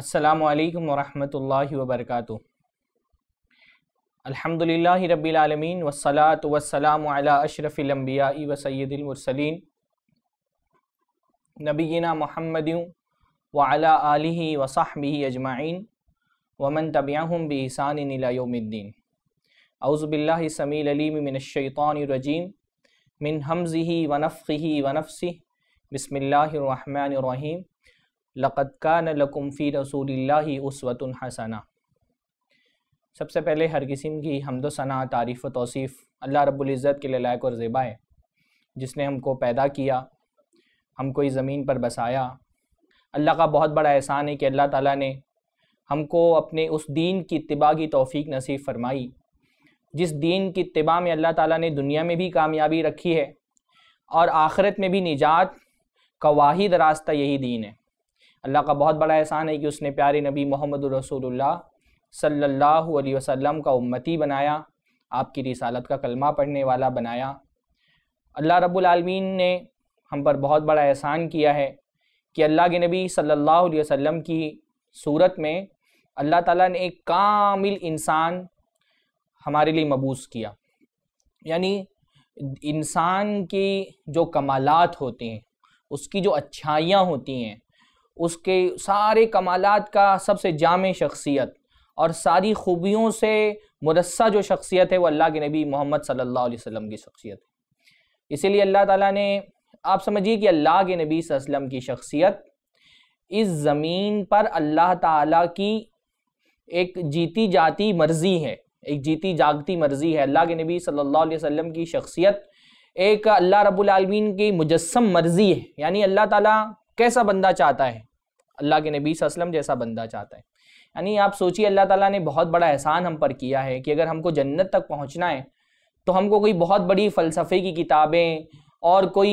अस्सलाम वरहमतुल्लाहि वबरकातु अल्हम्दुलिल्लाहि रब्बिल आलमीन वस्सलातु अला अशरफिल अंबिया व सय्यदिल मुरसलीन नबीना मुहम्मद व अला आलिहि व सहबिहि अजमाइन व मन तबियहुम बि बिल्लाहि समील अलीम मिनश शैतानिर रजीम मिन हमज़िही व नफ़्ख़िही व नफ़्सिही बिस्मिल्लाहिर रहमानिर रहीम लक़द का लकुम रसूल ही उसवतुन हसना सबसे पहले हर किस्म की हमदोसना तारीफ़ व तोसीफ़ अल्लाह रबुल्ज़त के लायक और ज़ेबा है जिसने हमको पैदा किया हमको इस ज़मीन पर बसाया अल्लाह का बहुत बड़ा एहसान है कि अल्लाह ताली ने हमको अपने उस दीन की इतबा की तोफ़ी नसीब फरमाई जिस दीन की इतबा में अल्लाह ताली ने दुनिया में भी कामयाबी रखी है और आखिरत में भी निजात का वाहिद रास्ता यही दीन है अल्लाह का बहुत बड़ा एहसान है कि उसने प्यारे नबी मोहम्मद रसूल सल्लल्लाहु अलैहि वसल्लम का उम्मती बनाया आपकी रिसालत का कलमा पढ़ने वाला बनाया अल्लाह रबालमीन ने हम पर बहुत बड़ा एहसान किया है कि अल्लाह के नबी सल्लल्लाहु अलैहि वसल्लम की सूरत में अल्लाह ताला ने एक कामिल इंसान हमारे लिए मबूस किया यानी इंसान की जो कमालात होते हैं उसकी जो अच्छाइयाँ होती हैं उसके सारे कमालत का सबसे जाम शख्सियत और सारी खूबियों से मुरस्सा जो शख्सियत है वो अल्लाह के नबी मोहम्मद सल्लल्लाहु अलैहि वसल्लम की शख्सियत है इसीलिए अल्लाह ताला ने आप समझिए कि अल्लाह के नबी वसल्लम की शख्सियत इस ज़मीन पर अल्लाह ताला की एक जीती जाती मर्ज़ी है एक जीती जागती मर्ज़ी है अल्लाह के नबी सल्लल्लाहु अलैहि वसल्लम की शख्सियत एक अल्लाह रबालमीन की मुजस्म मर्ज़ी है यानी अल्लाह ताली कैसा बंदा चाहता है अल्लाह के नबी असलम जैसा बंदा चाहता है यानी आप सोचिए अल्लाह ताला ने बहुत बड़ा एहसान हम पर किया है कि अगर हमको जन्नत तक पहुंचना है तो हमको कोई बहुत बड़ी फ़लसफ़े की किताबें और कोई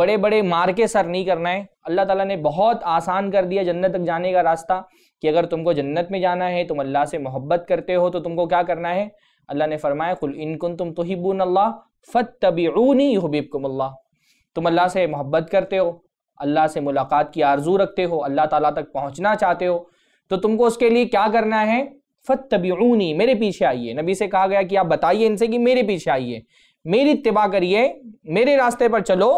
बड़े बड़े मार के सर नहीं करना है अल्लाह ताला ने बहुत आसान कर दिया जन्नत तक जाने का रास्ता कि अगर तुमको जन्नत में जाना है तुम अल्लाह से मोहब्बत करते हो तो तुमको क्या करना है अल्लाह ने फरमाया कुल इनकुन तुम तो हिबून अल्लाह फ़त तबीनी हबीबकुम तुम अल्लाह से मोहब्बत करते हो अल्लाह से मुलाकात की आरजू रखते हो अल्लाह ताला तक पहुंचना चाहते हो तो तुमको उसके लिए क्या करना है फत तबी मेरे पीछे आइए नबी से कहा गया कि आप बताइए इनसे कि मेरे पीछे आइए मेरी इतबा करिए मेरे रास्ते पर चलो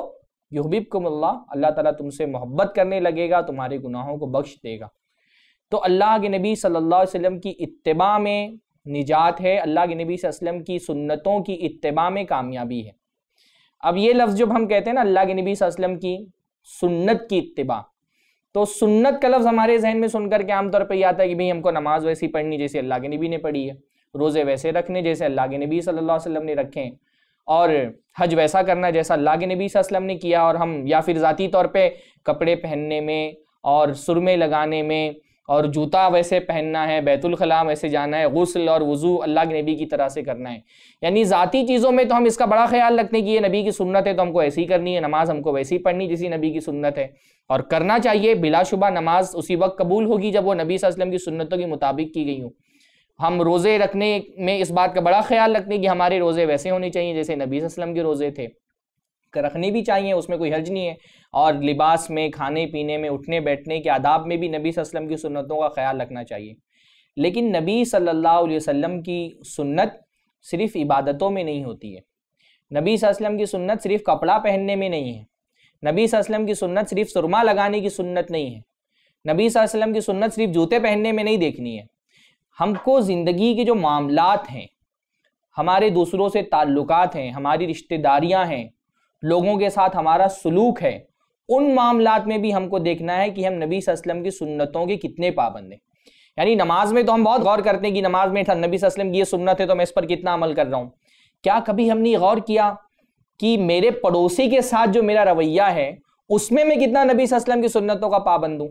युबीब को अल्लाह अल्लाह ताला तुमसे मोहब्बत करने लगेगा तुम्हारे गुनाहों को बख्श देगा तो अल्लाह के नबी सल्लल्लाहु अलैहि वसल्लम की इतबा में निजात है अल्लाह के नबी वसल्लम की सुन्नतों की इतबा में कामयाबी है अब ये लफ्ज़ जब हम कहते हैं ना अल्लाह के नबी वसल्लम की सुन्नत की इतबा तो सुन्नत का लफ्ज हमारे जहन में सुनकर के आमतौर पर यह आता है कि भाई हमको नमाज वैसी पढ़नी जैसे अल्लाह के नबी ने पढ़ी है रोज़े वैसे रखने जैसे अल्लाह के नबी सल्लल्लाहु अलैहि वसल्लम ने रखे हैं और हज वैसा करना जैसा अल्लाह के नबी वसल्लम ने किया और हम या फिर ज़ाती तौर पर कपड़े पहनने में और सुरमे लगाने में और जूता वैसे पहनना है बैतुल खला वैसे जाना है गसल और वज़ू अल्लाह के नबी की तरह से करना है यानी ज़ाती चीज़ों में तो हम इसका बड़ा ख्याल रखते हैं कि ये नबी की सुन्नत है तो हमको ऐसी ही करनी है नमाज हमको वैसी ही पढ़नी जैसी नबी की सुन्नत है और करना चाहिए बिलाशुबा नमाज उसी वक्त कबूल होगी जब वो नबी वसलम की सुन्नतों के मुताबिक की गई हूँ हम रोज़े रखने में इस बात का बड़ा ख्याल रखते हैं कि हमारे रोज़े वैसे होने चाहिए जैसे नबी वसलम के रोज़े थे रखनी भी चाहिए उसमें कोई हर्ज नहीं है और लिबास में खाने पीने में उठने बैठने के आदाब में भी नबी वसल्लम की सुन्नतों का ख्याल रखना चाहिए लेकिन नबी सल्लल्लाहु अलैहि वसल्लम की सुन्नत सिर्फ इबादतों में नहीं होती है नबी वसल्लम की सुन्नत सिर्फ कपड़ा पहनने में नहीं है नबी वसल्लम की सुन्नत सिर्फ सुरमा लगाने की सुन्नत नहीं है नबी वसल्लम की सुन्नत सिर्फ जूते पहनने में नहीं देखनी है हमको ज़िंदगी के जो मामलात हैं हमारे दूसरों से ताल्लुकात हैं हमारी रिश्तेदारियां हैं लोगों के साथ हमारा सुलूक है उन मामलात में भी हमको देखना है कि हम नबी वसल्लम की सुन्नतों के कितने पाबंद हैं यानी नमाज में तो हम बहुत गौर करते हैं कि नमाज में नबी वसल्लम की ये सुन्नत है तो मैं इस पर कितना अमल कर रहा हूँ क्या कभी हमने गौर किया कि मेरे पड़ोसी के साथ जो मेरा रवैया है उसमें मैं कितना नबी वसल्लम की सुन्नतों का पाबंद हूँ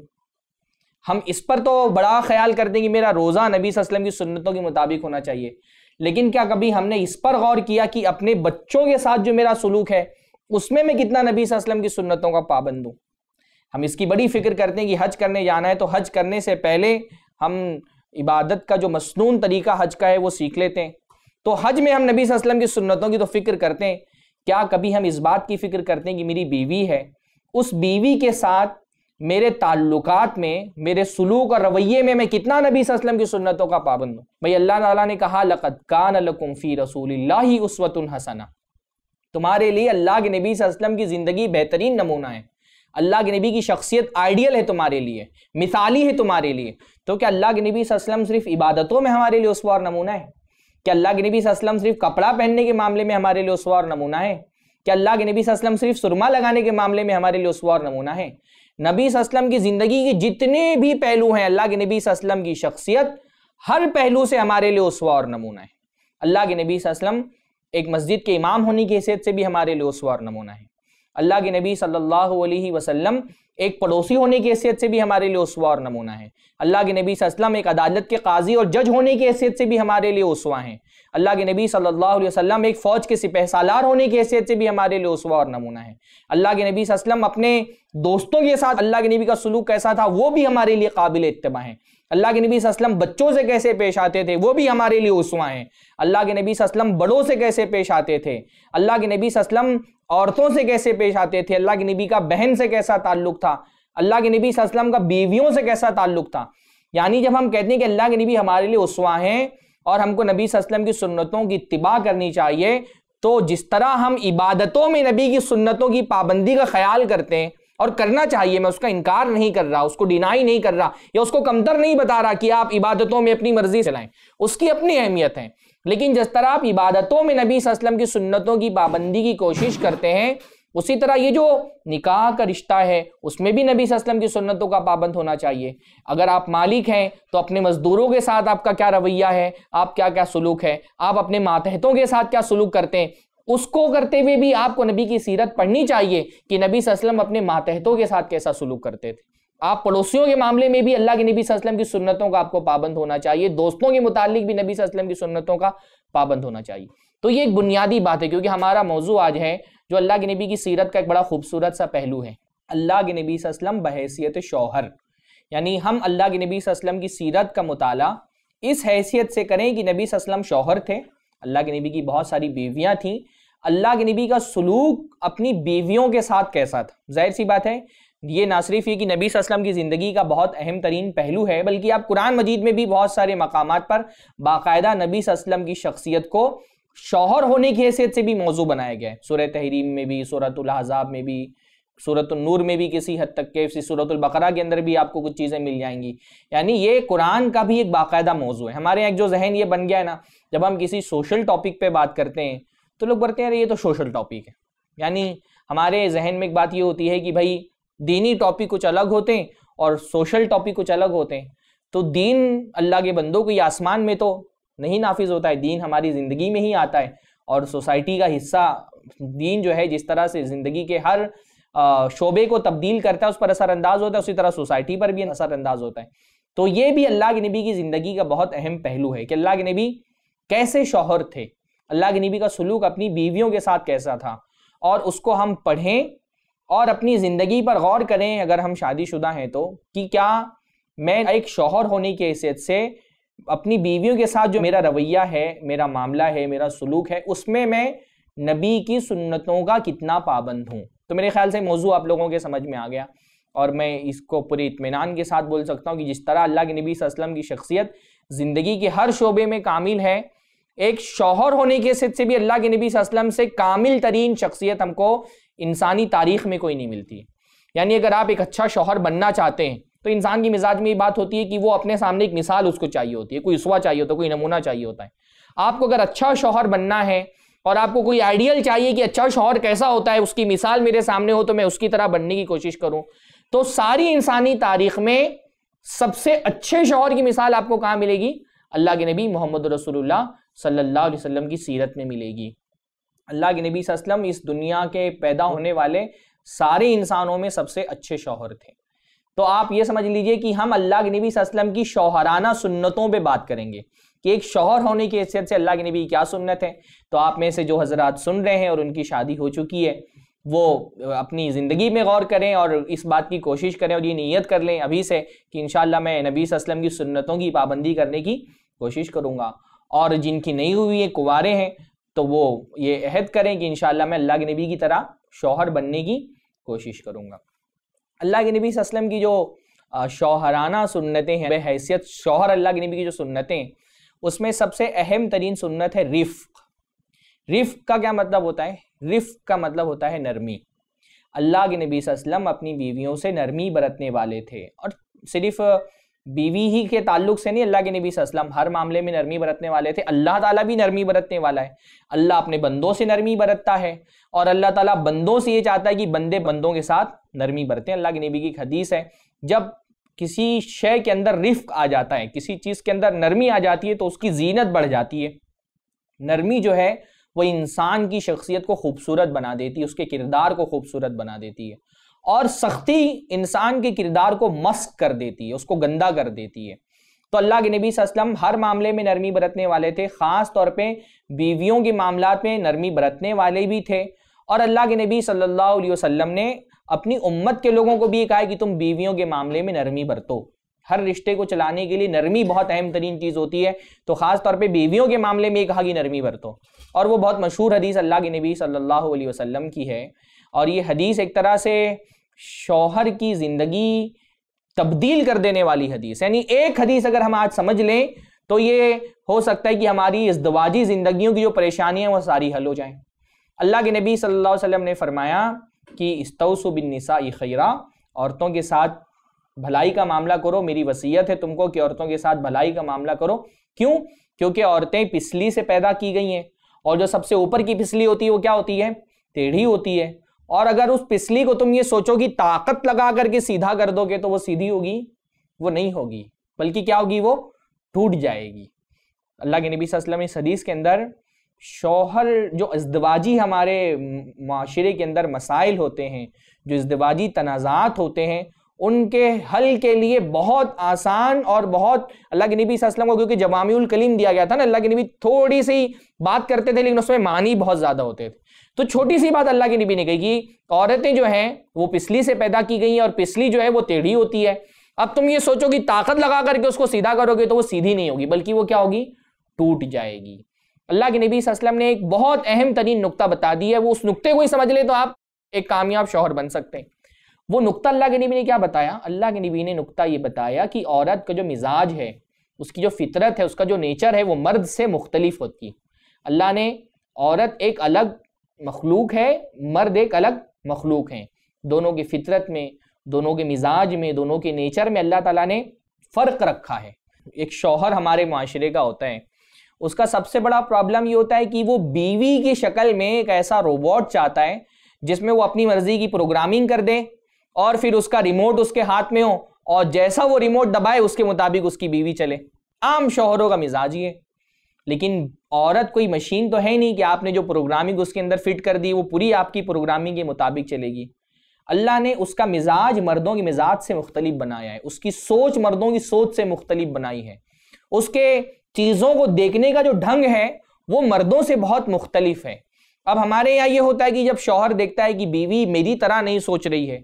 हम इस पर तो बड़ा ख्याल करते हैं कि मेरा रोज़ा नबी वसल्लम की सुन्नतों के मुताबिक होना चाहिए लेकिन क्या कभी हमने इस पर गौर किया कि अपने बच्चों के साथ जो मेरा सलूक है उसमें मैं कितना नबी वसल्लम की सुन्नतों का पाबंद हूँ हम इसकी बड़ी फिक्र करते हैं कि हज करने जाना है तो हज करने से पहले हम इबादत का जो मसनून तरीका हज का है वो सीख लेते हैं तो हज में हम नबी वसल्लम की सुन्नतों की तो फिक्र करते हैं क्या कभी हम इस बात की फिक्र करते हैं कि मेरी बीवी है उस बीवी के साथ मेरे ताल्लुकात में मेरे सलूक और रवैये में मैं कितना नबी वसल्लम की सुन्नतों का पाबंद हूँ भाई अल्लाह ताला ने कहा लकत कान लकुम फ़ी रसूल हसना तुम्हारे लिए अल्लाह के नबी वसल्लम की ज़िंदगी बेहतरीन नमूना है अल्लाह के नबी की शख्सियत आइडियल है तुम्हारे लिए मिसाली है तुम्हारे लिए तो क्या अल्लाह के नबी वसल्लम सिर्फ इबादतों में हमारे लिए उसवार नमूना है क्या अल्लाह के नबी वसल्लम सिर्फ कपड़ा पहनने के मामले में हमारे लिए उसवार नमूना है क्या अल्लाह के नबी वसल्लम सिर्फ सुरमा लगाने के मामले में हमारे लिए उसवार नमूना है नबी वसल्लम की ज़िंदगी के जितने भी पहलू हैं अल्लाह के नबी वसल्लम की शख्सियत हर पहलू से हमारे लिए उसवा और नमूना है अल्लाह के नबी वसल्लम एक मस्जिद के इमाम होने की हैसियत से भी हमारे लिए उसवार नमूना है अल्लाह के नबी सल्लल्लाहु अलैहि वसल्लम एक पड़ोसी होने की हैसियत से भी हमारे लिए उसवा और नमूना है अल्लाह के नबी वसल्लम एक अदालत के काजी और जज होने की हैसियत से भी हमारे लिए उसवा हैं अल्लाह के नबी सल्लल्लाहु अलैहि वसल्लम एक फ़ौज के सिपह सालार होने की हैसियत से भी हमारे लिए उसवा और नमूना है अल्लाह के नबी वसल्लम अपने दोस्तों के साथ अल्लाह के नबी का सलूक कैसा था वो भी हमारे लिए काबिल इतबा है अल्लाह के नबी असलम बच्चों से कैसे पेश आते थे वो भी हमारे लिए उसवा हैं अल्लाह के नबी असलम बड़ों से कैसे पेश आते थे अल्लाह के नबी असलम औरतों से कैसे पेश आते थे अल्लाह के नबी का बहन से कैसा ताल्लुक था अल्लाह के नबी असलम का बीवियों से कैसा ताल्लुक था यानी जब हम कहते हैं कि अल्लाह के नबी हमारे लिए उसवा हैं और हमको नबी असलम की सुन्नतों की तबाह करनी चाहिए तो जिस तरह हम इबादतों में नबी की सुन्नतों की पाबंदी का ख्याल करते हैं और करना चाहिए मैं उसका इनकार नहीं कर रहा उसको डिनाई नहीं कर रहा या उसको कमतर नहीं बता रहा कि आप इबादतों में अपनी मर्जी चलाएं उसकी अपनी अहमियत है लेकिन जिस तरह आप इबादतों में नबी वसल्लम की सुन्नतों की पाबंदी की कोशिश करते हैं उसी तरह ये जो निकाह का रिश्ता है उसमें भी नबी वसल्लम की सुन्नतों का पाबंद होना चाहिए अगर आप मालिक हैं तो अपने मज़दूरों के साथ आपका क्या रवैया है आप क्या क्या सलूक है आप अपने मातहतों के साथ क्या सलूक करते हैं उसको करते हुए भी आपको नबी की सीरत पढ़नी चाहिए कि नबी वसल्लम अपने मातहतों के साथ कैसा सुलूक करते थे आप पड़ोसियों के मामले में भी अल्लाह के नबी वसल्लम की सुन्नतों का आपको पाबंद होना चाहिए दोस्तों के मुतालिक भी नबी वसल्लम की सुन्नतों का पाबंद होना चाहिए तो ये एक बुनियादी बात है क्योंकि हमारा मौजू आज है जो अल्लाह के नबी की सीरत का एक बड़ा खूबसूरत सा पहलू है अल्लाह के नबी वसल्लम बहसीत शौहर यानी हम अल्लाह के नबी वसल्लम की सीरत का मुताला इस हैसियत से करें कि नबी वसल्लम शौहर थे अल्लाह के नबी की बहुत सारी बीवियाँ थीं अल्लाह के नबी का सलूक अपनी बीवियों के साथ कैसा था जाहिर सी बात है ये ना सिर्फ ये कि नबी असलम की ज़िंदगी का बहुत अहम तरीन पहलू है बल्कि आप कुरान मजीद में भी बहुत सारे मकाम पर बाकायदा नबी असलम की शख्सियत को शौहर होने की हैसियत से भी मौजू बनाया गया है सूरत तहरीम में भी सूरतुल्हजाब में भी सूरत नूर में भी किसी हद तक के सूरतुल्बकरा के अंदर भी आपको कुछ चीज़ें मिल जाएंगी यानी ये कुरान का भी एक बाकायदा मौजू है हमारे यहाँ जो जहन ये बन गया है ना जब हम किसी सोशल टॉपिक पर बात करते हैं तो लोग बोलते हैं ये तो सोशल टॉपिक है यानी हमारे जहन में एक बात ये होती है कि भाई दीनी टॉपिक कुछ अलग होते हैं और सोशल टॉपिक कुछ अलग होते हैं तो दीन अल्लाह के बंदों को आसमान में तो नहीं नाफिज होता है दीन हमारी ज़िंदगी में ही आता है और सोसाइटी का हिस्सा दीन जो है जिस तरह से ज़िंदगी के हर शोबे को तब्दील करता है उस पर असरअंदाज होता है उसी तरह सोसाइटी पर भी असरअंदाज होता है तो ये भी अल्लाह के नबी की ज़िंदगी का बहुत अहम पहलू है कि अल्लाह के नबी कैसे शोहर थे अल्लाह के नबी का सलूक अपनी बीवियों के साथ कैसा था और उसको हम पढ़ें और अपनी ज़िंदगी पर गौर करें अगर हम शादीशुदा हैं तो कि क्या मैं एक शोहर होने की हैसियत से अपनी बीवियों के साथ जो मेरा रवैया है मेरा मामला है मेरा सलूक है उसमें मैं नबी की सुन्नतों का कितना पाबंद हूँ तो मेरे ख्याल से मौजू आप लोगों के समझ में आ गया और मैं इसको पूरे इतमान के साथ बोल सकता हूँ कि जिस तरह अल्लाह के नबी वसलम की शख्सियत ज़िंदगी के हर शोबे में कामिल है एक शौहर होने के हैसियत से भी अल्लाह के नबी वसल्लम से कामिल तरीन शख्सियत हमको इंसानी तारीख में कोई नहीं मिलती यानी अगर आप एक अच्छा शौहर बनना चाहते हैं तो इंसान की मिजाज में ये बात होती है कि वो अपने सामने एक मिसाल उसको चाहिए होती है कोई उसवा चाहिए होता है कोई नमूना चाहिए होता है आपको अगर अच्छा शौहर बनना है और आपको कोई आइडियल चाहिए कि अच्छा शौहर कैसा होता है उसकी मिसाल मेरे सामने हो तो मैं उसकी तरह बनने की कोशिश करूँ तो सारी इंसानी तारीख में सबसे अच्छे शौहर की मिसाल आपको कहाँ मिलेगी अल्लाह के नबी मोहम्मद रसूलुल्लाह सल्लल्लाहु अलैहि वसल्लम की सीरत में मिलेगी अल्लाह के नबी वसल्लम इस दुनिया के पैदा होने वाले सारे इंसानों में सबसे अच्छे शौहर थे तो आप ये समझ लीजिए कि हम अल्लाह के नबी वसल्लम की शौहराना सुन्नतों पे बात करेंगे कि एक शौहर होने की हैसियत से अल्लाह के नबी क्या सुन्नत है तो आप में से जो हजरात सुन रहे हैं और उनकी शादी हो चुकी है वो अपनी ज़िंदगी में गौर करें और इस बात की कोशिश करें और ये नीयत कर लें अभी से कि इन मैं नबी वसल्लम की सुन्नतों की पाबंदी करने की कोशिश करूँगा और जिनकी नहीं हुई है कुंवारे हैं तो वो ये अहद करें कि इन मैं अल्लाह के नबी की तरह शौहर बनने की कोशिश करूँगा अल्लाह के नबी वसलम की जो शौहराना सुन्नतें हैं बेहैसियत शौहर अल्लाह के नबी की जो सुन्नतें उसमें सबसे अहम तरीन सुन्नत है रिफ़ रिफ़ का क्या मतलब होता है रिफ़ का मतलब होता है नरमी अल्लाह के नबी वसलम अपनी बीवियों से नरमी बरतने वाले थे और सिर्फ़ बीवी ही के ताल्लुक से नहीं अल्लाह के नबी असलम हर मामले में नरमी बरतने वाले थे अल्लाह ताला भी नरमी बरतने वाला है अल्लाह अपने बंदों से नरमी बरतता है और अल्लाह ताला बंदों से ये चाहता है कि बंदे बंदों के साथ नरमी बरतें अल्लाह के नबी की हदीस है जब किसी शय के अंदर रिफ्क आ जाता है किसी चीज़ के अंदर नरमी आ जाती है तो उसकी जीनत बढ़ जाती है नरमी जो है वो इंसान की शख्सियत को खूबसूरत बना देती है उसके किरदार को खूबसूरत बना देती है और सख्ती इंसान के किरदार को मस्क कर देती है उसको गंदा कर देती है तो अल्लाह के नबी वसल्लम हर मामले में नरमी बरतने वाले थे ख़ास तौर पे बीवियों के मामला में नरमी बरतने वाले भी थे और अल्लाह के नबी सल्लल्लाहु अलैहि वसल्लम ने अपनी उम्मत के लोगों को भी कहा कि तुम बीवियों के मामले में नरमी बरतो हर रिश्ते को चलाने के लिए नरमी बहुत अहम तरीन चीज़ होती है तो ख़ास तौर पे बीवियों के मामले में कहा कि नरमी बरतो और वो बहुत मशहूर हदीस अल्लाह के नबी सल्लल्लाहु अलैहि वसल्लम की है और ये हदीस एक तरह से शौहर की ज़िंदगी तब्दील कर देने वाली हदीस यानी एक हदीस अगर हम आज समझ लें तो ये हो सकता है कि हमारी इस दवाजी ज़िंदगी की जो परेशानियाँ वो सारी हल हो जाएँ अल्लाह के नबी सल्लल्लाहु अलैहि वसल्लम ने फरमाया कि इस्तौसु बिन निसा खैरा औरतों के साथ भलाई का मामला करो मेरी वसीयत है तुमको कि औरतों के साथ भलाई का मामला करो क्यों क्योंकि औरतें पिछली से पैदा की गई हैं और जो सबसे ऊपर की पिछली होती है वो क्या होती है टेढ़ी होती है और अगर उस पिछली को तुम ये सोचो कि ताकत लगा करके सीधा कर दोगे तो वो सीधी होगी वो नहीं होगी बल्कि क्या होगी वो टूट जाएगी अल्लाह के नबी वसल्लम इस हदीस के अंदर शौहर जो अजदवाजी हमारे माशरे के अंदर मसाइल होते हैं जो अजदवाजी तनाज़ात होते हैं उनके हल के लिए बहुत आसान और बहुत अल्लाह के नबी असलम को क्योंकि जवामील कलीम दिया गया था ना अल्लाह के नबी थोड़ी सी बात करते थे लेकिन उसमें मानी बहुत ज़्यादा होते थे तो छोटी सी बात अल्लाह के नबी ने कही कि औरतें जो हैं वो पिछली से पैदा की गई हैं और पिछली जो है वो टेढ़ी होती है अब तुम ये सोचो कि ताकत लगा करके उसको सीधा करोगे तो वो सीधी नहीं होगी बल्कि वो क्या होगी टूट जाएगी अल्लाह के नबी सलम ने एक बहुत अहम तरीन नुकता बता दी है वो उस नुकते को ही समझ ले तो आप एक कामयाब शोहर बन सकते हैं वो नुकता अल्लाह के नबी ने क्या बताया अल्लाह के नबी ने नुकता ये बताया कि औरत का जो मिजाज है उसकी जो फितरत है उसका जो नेचर है वो मर्द से मुख्तलिफ होती है अल्लाह ने औरत एक अलग मखलूक है मर्द एक अलग मखलूक है दोनों की फितरत में दोनों के मिजाज में दोनों के नेचर में अल्लाह ताला ने फ़र्क रखा है एक शौहर हमारे माशरे का होता है उसका सबसे बड़ा प्रॉब्लम ये होता है कि वो बीवी की शक्ल में एक ऐसा रोबोट चाहता है जिसमें वो अपनी मर्ज़ी की प्रोग्रामिंग कर दे और फिर उसका रिमोट उसके हाथ में हो और जैसा वो रिमोट दबाए उसके मुताबिक उसकी बीवी चले आम शोहरों का मिजाज ये लेकिन औरत कोई मशीन तो है नहीं कि आपने जो प्रोग्रामिंग उसके अंदर फिट कर दी वो पूरी आपकी प्रोग्रामिंग के मुताबिक चलेगी अल्लाह ने उसका मिजाज मर्दों के मिजाज से मुख्तलिफ बनाया है उसकी सोच मर्दों की सोच से मुख्तलिफ बनाई है उसके चीज़ों को देखने का जो ढंग है वो मर्दों से बहुत मुख्तलिफ है अब हमारे यहाँ ये होता है कि जब शोहर देखता है कि बीवी मेरी तरह नहीं सोच रही है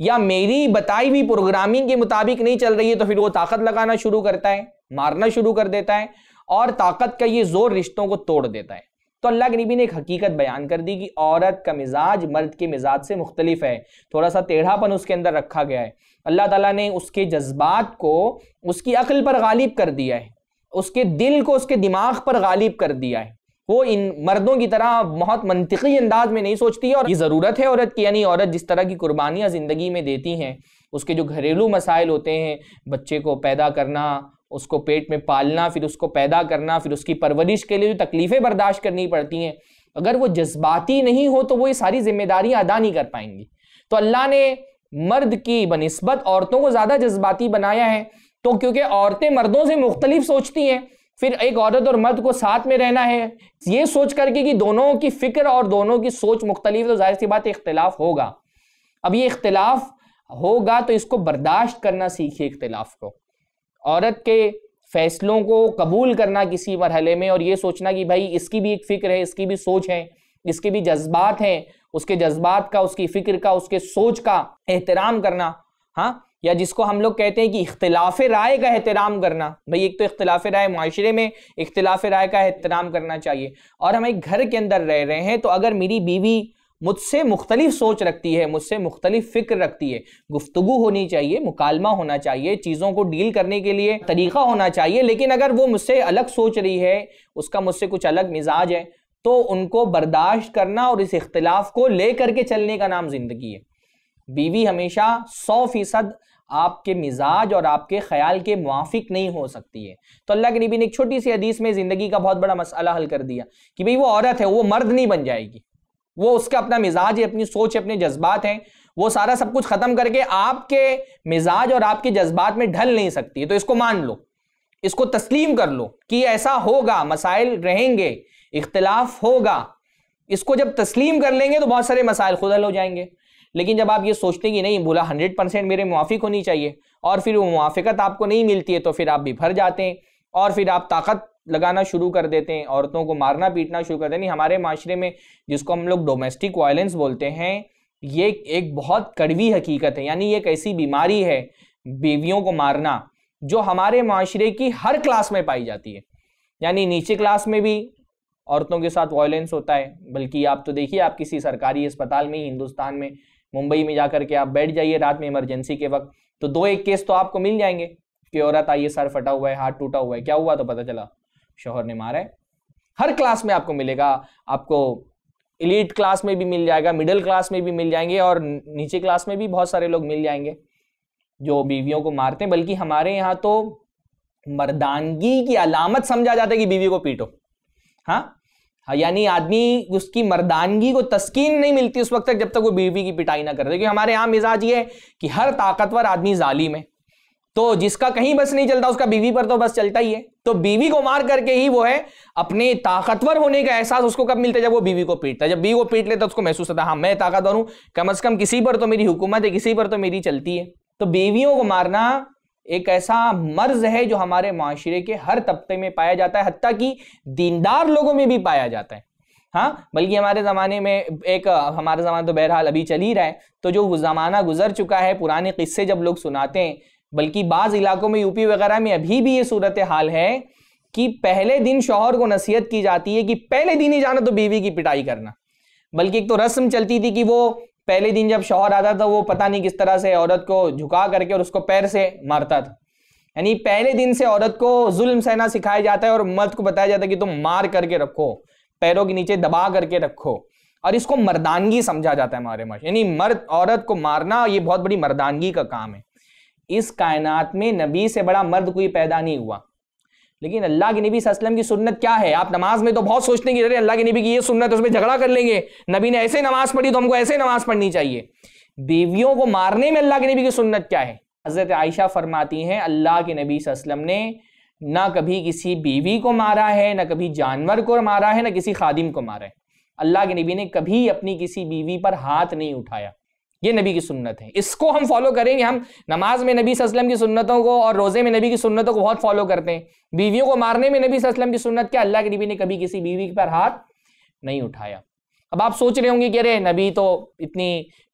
या मेरी बताई हुई प्रोग्रामिंग के मुताबिक नहीं चल रही है तो फिर वो ताकत लगाना शुरू करता है मारना शुरू कर देता है और ताकत का ये जोर रिश्तों को तोड़ देता है तो अल्लाह के नबी ने एक हकीकत बयान कर दी कि औरत का मिजाज मर्द के मिजाज से मुख्तलिफ है थोड़ा सा टेढ़ापन उसके अंदर रखा गया है अल्लाह ताला ने उसके जज्बात को उसकी अक्ल पर गालिब कर दिया है उसके दिल को उसके दिमाग पर गालिब कर दिया है वो इन मर्दों की तरह बहुत मनतकी अंदाज में नहीं सोचती है और ये ज़रूरत है औरत की यानी औरत जिस तरह की कुर्बानियाँ ज़िंदगी में देती हैं उसके जो घरेलू मसाइल होते हैं बच्चे को पैदा करना उसको पेट में पालना फिर उसको पैदा करना फिर उसकी परवरिश के लिए जो तकलीफ़ें बर्दाश्त करनी पड़ती हैं अगर वो जज्बाती नहीं हो तो वो ये सारी जिम्मेदारियाँ अदा नहीं कर पाएंगी तो अल्लाह ने मर्द की बनस्बत औरतों को ज़्यादा जज्बाती बनाया है तो क्योंकि औरतें मर्दों से मुख्तलिफ सोचती हैं फिर एक औरत और मर्द को साथ में रहना है ये सोच करके कि दोनों की फिक्र और दोनों की सोच मुख्तलिफ तो जाहिर सी बात इख्तलाफ होगा अब ये इख्तलाफ होगा तो इसको बर्दाश्त करना सीखिए इख्तलाफ को औरत के फैसलों को कबूल करना किसी मरहले में और ये सोचना कि भाई इसकी भी एक फ़िक्र है इसकी भी सोच है इसके भी जज्बात हैं उसके जज्बात का उसकी फ़िक्र का उसके सोच का एहतराम करना हाँ या जिसको हम लोग कहते हैं कि इख्तलाफ राय का एहतराम करना भाई एक तो इख्तलाफ राय माशरे में इख्तलाफ राय का एहतराम करना चाहिए और हम एक घर के अंदर रह रहे हैं तो अगर मेरी बीवी मुझसे मुख्तलिफ सोच रखती है मुझसे मुख्तलिफ फिक्र रखती है गुफ्तगु होनी चाहिए मुकालमा होना चाहिए चीज़ों को डील करने के लिए तरीका होना चाहिए लेकिन अगर वो मुझसे अलग सोच रही है उसका मुझसे कुछ अलग मिजाज है तो उनको बर्दाश्त करना और इस इख्तलाफ को ले करके चलने का नाम ज़िंदगी है बीवी हमेशा सौ फीसद आपके मिजाज और आपके ख्याल के मुआफिक नहीं हो सकती है तो अल्लाह के नबी ने एक छोटी सी हदीस में ज़िंदगी का बहुत बड़ा मसला हल कर दिया कि भाई वो औरत है वो मर्द नहीं बन जाएगी वो उसका अपना मिजाज है अपनी सोच है अपने जज्बात हैं वो सारा सब कुछ ख़त्म करके आपके मिजाज और आपके जज्बात में ढल नहीं सकती है तो इसको मान लो इसको तस्लीम कर लो कि ऐसा होगा मसाइल रहेंगे इख्तलाफ होगा इसको जब तस्लीम कर लेंगे तो बहुत सारे मसाइल खुदल हो जाएंगे लेकिन जब आप ये सोचते हैं कि नहीं बोला हंड्रेड परसेंट मेरे मुआफ़ी होनी चाहिए और फिर वो मुआफ़त आपको नहीं मिलती है तो फिर आप भी भर जाते हैं और फिर आप ताकत लगाना शुरू कर देते हैं औरतों को मारना पीटना शुरू कर देते हैं हमारे माशरे में जिसको हम लोग डोमेस्टिक वायलेंस बोलते हैं ये एक बहुत कड़वी हकीकत है यानी एक ऐसी बीमारी है बीवियों को मारना जो हमारे माशरे की हर क्लास में पाई जाती है यानी नीचे क्लास में भी औरतों के साथ वायलेंस होता है बल्कि आप तो देखिए आप किसी सरकारी अस्पताल में हिंदुस्तान में मुंबई में जाकर के आप बैठ जाइए रात में इमरजेंसी के वक्त तो दो एक केस तो आपको मिल जाएंगे कि औरत आई है सर फटा हुआ है हाथ टूटा हुआ है क्या हुआ तो पता चला शोहर ने मारा है हर क्लास में आपको मिलेगा आपको इलीट क्लास में भी मिल जाएगा मिडिल क्लास में भी मिल जाएंगे और नीचे क्लास में भी बहुत सारे लोग मिल जाएंगे जो बीवियों को मारते हैं बल्कि हमारे यहाँ तो मर्दानगी की अलामत समझा जाता है कि बीवी को पीटो हाँ हाँ, यानी आदमी उसकी मर्दानगी को तस्कीन नहीं मिलती उस वक्त तक जब तक वो बीवी की पिटाई ना कर क्योंकि हमारे यहाँ मिजाज ये है कि हर ताकतवर आदमी जालिम है तो जिसका कहीं बस नहीं चलता उसका बीवी पर तो बस चलता ही है तो बीवी को मार करके ही वो है अपने ताकतवर होने का एहसास उसको कब मिलता है जब वो बीवी को पीटता है जब बीवी को पीट लेता है तो उसको महसूस होता है हाँ मैं ताकतवर हूँ कम अज कम किसी पर तो मेरी हुकूमत है किसी पर तो मेरी चलती है तो बीवियों को मारना एक ऐसा मर्ज है जो हमारे माशरे के हर तबके में पाया जाता है हती कि दीनदार लोगों में भी पाया जाता है हाँ बल्कि हमारे ज़माने में एक हमारा ज़माना तो बहरहाल अभी चल ही रहा है तो जो ज़माना गुजर चुका है पुराने किस्से जब लोग सुनाते हैं बल्कि बाज़ इलाकों में यूपी वगैरह में अभी भी ये सूरत हाल है कि पहले दिन शोहर को नसीहत की जाती है कि पहले दिन ही जाना तो बीवी की पिटाई करना बल्कि एक तो रस्म चलती थी कि वो पहले दिन जब शौहर आता था वो पता नहीं किस तरह से औरत को झुका करके और उसको पैर से मारता था यानी पहले दिन से औरत को जुल्म सहना सिखाया जाता है और मर्द को बताया जाता है कि तुम मार करके रखो पैरों के नीचे दबा करके रखो और इसको मर्दानगी समझा जाता है हमारे माश यानी मर्द औरत को मारना ये बहुत बड़ी मर्दानगी का काम है इस कायनात में नबी से बड़ा मर्द कोई पैदा नहीं हुआ लेकिन अल्लाह के नबी वसल्लम की सुन्नत क्या है आप नमाज में तो बहुत सोचते हैं कि अरे अल्लाह के नबी की ये सुन्नत है उसमें झगड़ा कर लेंगे नबी ने ऐसे नमाज पढ़ी तो हमको ऐसे नमाज पढ़नी चाहिए बीवियों को मारने में अल्लाह के नबी की सुन्नत क्या है हज़रत आयशा फरमाती हैं अल्लाह के नबी वसल्लम ने ना कभी किसी बीवी को मारा है ना कभी जानवर को मारा है ना किसी खादिम को मारा है अल्लाह के नबी ने कभी अपनी किसी बीवी पर हाथ नहीं उठाया ये नबी की सुन्नत है इसको हम फॉलो करेंगे हम नमाज में नबी वसल्लम की सुन्नतों को और रोज़े में नबी की सुन्नतों को बहुत फॉलो करते हैं बीवियों को मारने में नबी वसल्लम की सुन्नत क्या अल्लाह के नबी ने कभी किसी बीवी पर हाथ नहीं उठाया अब आप सोच रहे होंगे कि अरे नबी तो इतनी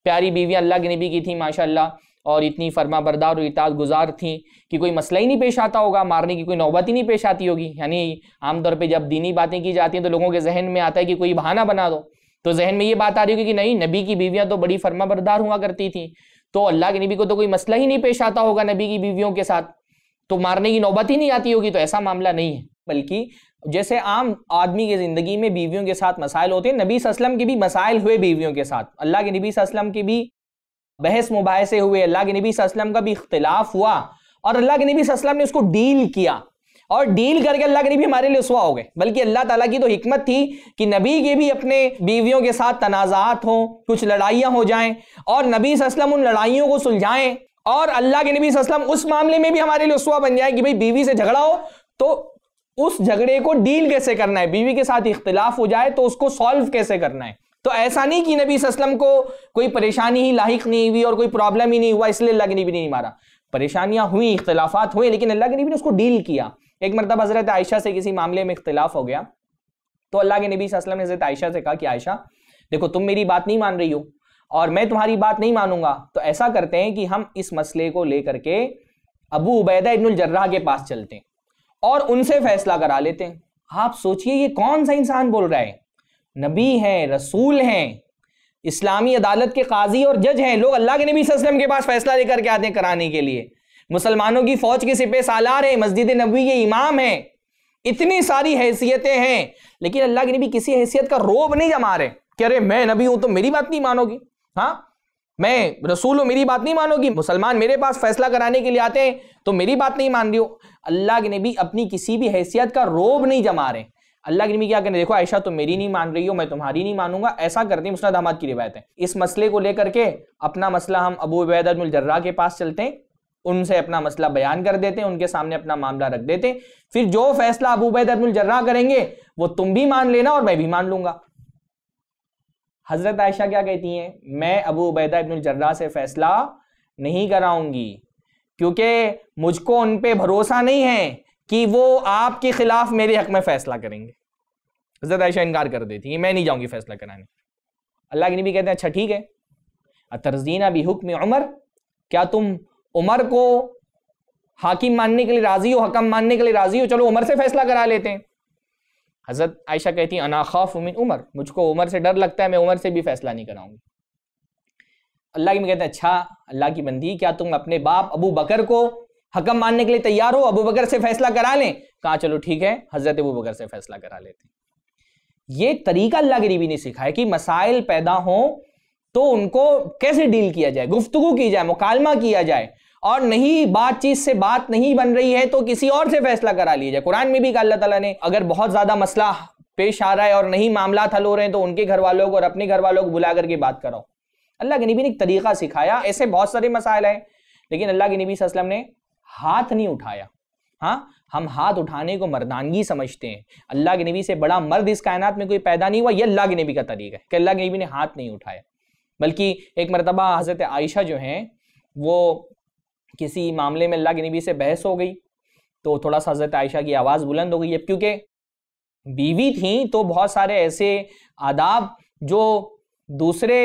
प्यारी बीवियाँ अल्लाह के नबी की थी माशाला और इतनी फर्मा बरदार और इताज गुजार थी कि कोई मसला ही नहीं पेश आता होगा मारने की कोई नौबत ही नहीं पेश आती होगी यानी आमतौर पर जब दीनी बातें की जाती हैं तो लोगों के जहन में आता है कि कोई बहाना बना दो तो जहन में ये बात आ रही होगी कि नहीं नबी की बीवियां तो बड़ी फर्मा बरदार हुआ करती थी तो अल्लाह के नबी को तो कोई मसला ही नहीं पेश आता होगा नबी की बीवियों के साथ तो मारने की नौबत ही नहीं आती होगी तो ऐसा मामला नहीं है बल्कि जैसे आम आदमी की ज़िंदगी में बीवियों के साथ मसाइल होते हैं नबी असलम के भी मसाइल हुए बीवियों के साथ अल्लाह के नबी असलम के भी बहस मुबासे हुए अल्लाह के नबी असलम का भी इख्तलाफ हुआ और अल्लाह के नबी असलम ने उसको डील किया और डील करके अल्लाह करीब हमारे लिए उसवा हो गए बल्कि अल्लाह ताला की तो हिकमत थी कि नबी के भी अपने बीवियों के साथ तनाज़ात हों कुछ लड़ाइयाँ हो जाएं और नबी असलम उन लड़ाइयों को सुलझाएं और अल्लाह के नबी असलम उस मामले में भी हमारे लिए उसवा बन जाए कि भाई बीवी से झगड़ा हो तो उस झगड़े को डील कैसे करना है बीवी के साथ इख्तलाफ हो जाए तो उसको सॉल्व कैसे करना है तो ऐसा नहीं कि नबी वसल्लम को कोई परेशानी ही लाइक नहीं हुई और कोई प्रॉब्लम ही नहीं हुआ इसलिए अल्लाह के नबी ने नहीं मारा परेशानियां हुई इख्तलाफात हुए लेकिन अल्लाह के नबी ने उसको डील किया एक मरतब हजरत आयशा से किसी मामले में इख्तलाफ हो गया तो अल्लाह के नबी वसल्लम ने हजरत आयशा से कहा कि आयशा देखो तुम मेरी बात नहीं मान रही हो और मैं तुम्हारी बात नहीं मानूंगा तो ऐसा करते हैं कि हम इस मसले को लेकर के अबू उबैदा इब्नुल के पास चलते हैं और उनसे फैसला करा लेते हैं आप सोचिए ये कौन सा इंसान बोल रहा है नबी हैं रसूल हैं इस्लामी अदालत के काजी और जज हैं लोग अल्लाह के नबी वसल्लम के पास फैसला लेकर के आते हैं कराने के लिए मुसलमानों की फौज के सिपे सालार हैं मस्जिद नबी के इमाम हैं इतनी सारी हैसियतें हैं लेकिन अल्लाह के नबी किसी हैसियत का रोब नहीं जमा रहे कह रहे मैं नबी हूं तो मेरी बात नहीं मानोगी हाँ मैं रसूल हूं मेरी बात नहीं मानोगी मुसलमान मेरे पास फैसला कराने के लिए आते हैं तो मेरी बात नहीं मान रही हो अल्लाह के नबी अपनी किसी भी हैसियत का रोब नहीं जमा रहे अल्लाह के नबी क्या करें देखो आयशा तुम मेरी नहीं मान रही हो मैं तुम्हारी नहीं मानूंगा ऐसा करते हैं मुस्द की रिवायत है इस मसले को लेकर के अपना मसला हम अबू उबैदुल जर्रा के पास चलते हैं उनसे अपना मसला बयान कर देते उनके सामने अपना मामला रख देते फिर जो फैसला अबू बैद अब्दुल जर्रा करेंगे वो तुम भी मान लेना और मैं भी मान लूंगा हजरत आयशा क्या कहती हैं मैं अबू उबैदा इब्नुल जर्रा से फैसला नहीं कराऊंगी क्योंकि मुझको उन पर भरोसा नहीं है कि वो आपके खिलाफ मेरे हक में फैसला करेंगे हजरत आयशा इनकार कर देती है मैं नहीं जाऊंगी फैसला कराने अल्लाह के नबी कहते हैं अच्छा ठीक है तरजीना भी हुक्म उमर क्या तुम उमर को हाकिम मानने के लिए राजी हो हकम मानने के लिए राजी हो चलो उमर से फैसला करा लेते हैं हजरत आयशा कहती अनाखाफ उमिन उमर मुझको उमर से डर लगता है मैं उमर से भी फैसला नहीं कराऊंगी अल्लाह की मैं कहते हैं अच्छा अल्लाह की बंदी क्या तुम अपने बाप अबू बकर को हकम मानने के लिए तैयार हो अबू बकर से फैसला करा लें कहा चलो ठीक है हजरत अबू बकर से फैसला करा लेते हैं ये तरीका अल्लाह के नबी ने सिखाया कि मसाइल पैदा हों तो उनको कैसे डील किया जाए गुफ्तगु की जाए मुकालमा किया जाए और नहीं बातचीत से बात नहीं बन रही है तो किसी और से फैसला करा लिया जाए कुरान में भी कहा अल्लाह ताला ने अगर बहुत ज़्यादा मसला पेश आ रहा है और नहीं मामला हल हो रहे हैं तो उनके घर वालों को और अपने घर वालों को बुला करके बात कराओ अल्लाह के नबी ने एक तरीका सिखाया ऐसे बहुत सारे मसाइल हैं लेकिन अल्लाह के नबी वसलम ने हाथ नहीं उठाया हाँ हम हाथ उठाने को मर्दानगी समझते हैं अल्लाह के नबी से बड़ा मर्द इस कायनात में कोई पैदा नहीं हुआ यह अल्लाह के नबी का तरीका है कि अल्लाह के नबी ने हाथ नहीं उठाया बल्कि एक मरतबा हज़रत आयशा जो हैं वो किसी मामले में अल्लाह के नबी से बहस हो गई तो थोड़ा सा हज़रत आयशा की आवाज़ बुलंद हो गई अब क्योंकि बीवी थी तो बहुत सारे ऐसे आदाब जो दूसरे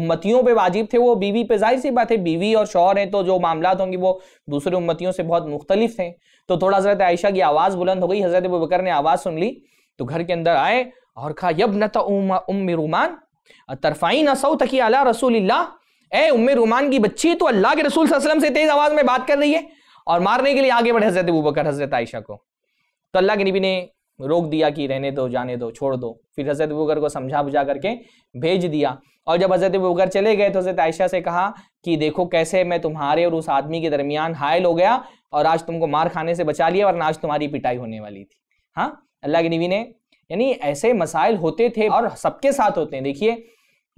उम्मतियों पे वाजिब थे वो बीवी पे जाहिर सी बात है बीवी और शौहर हैं तो जो मामला होंगे वो दूसरे उम्मतियों से बहुत मुख्तलिफ थे तो थोड़ा हज़रत आयशा की आवाज़ बुलंद हो गई हज़रत बकर ने आवाज़ सुन ली तो घर के अंदर आए और कहा यब नता रुमान तरफाइन असौ तकी अला रसूल ए उम्म रुमान की बच्ची तो अल्लाह के रसूल वसलम से तेज आवाज में बात कर रही है और मारने के लिए आगे बढ़े हजरत अबू बकर हजरत आयशा को तो अल्लाह के नबी ने रोक दिया कि रहने दो जाने दो छोड़ दो फिर हजरत अबूबकर को समझा बुझा करके भेज दिया और जब हजरत अबूबकर चले गए तो हजरत आयशा से कहा कि देखो कैसे मैं तुम्हारे और उस आदमी के दरमियान हायल हो गया और आज तुमको मार खाने से बचा लिया वरना आज तुम्हारी पिटाई होने वाली थी हाँ अल्लाह के नबी ने यानी ऐसे मसाइल होते थे और सबके साथ होते हैं देखिए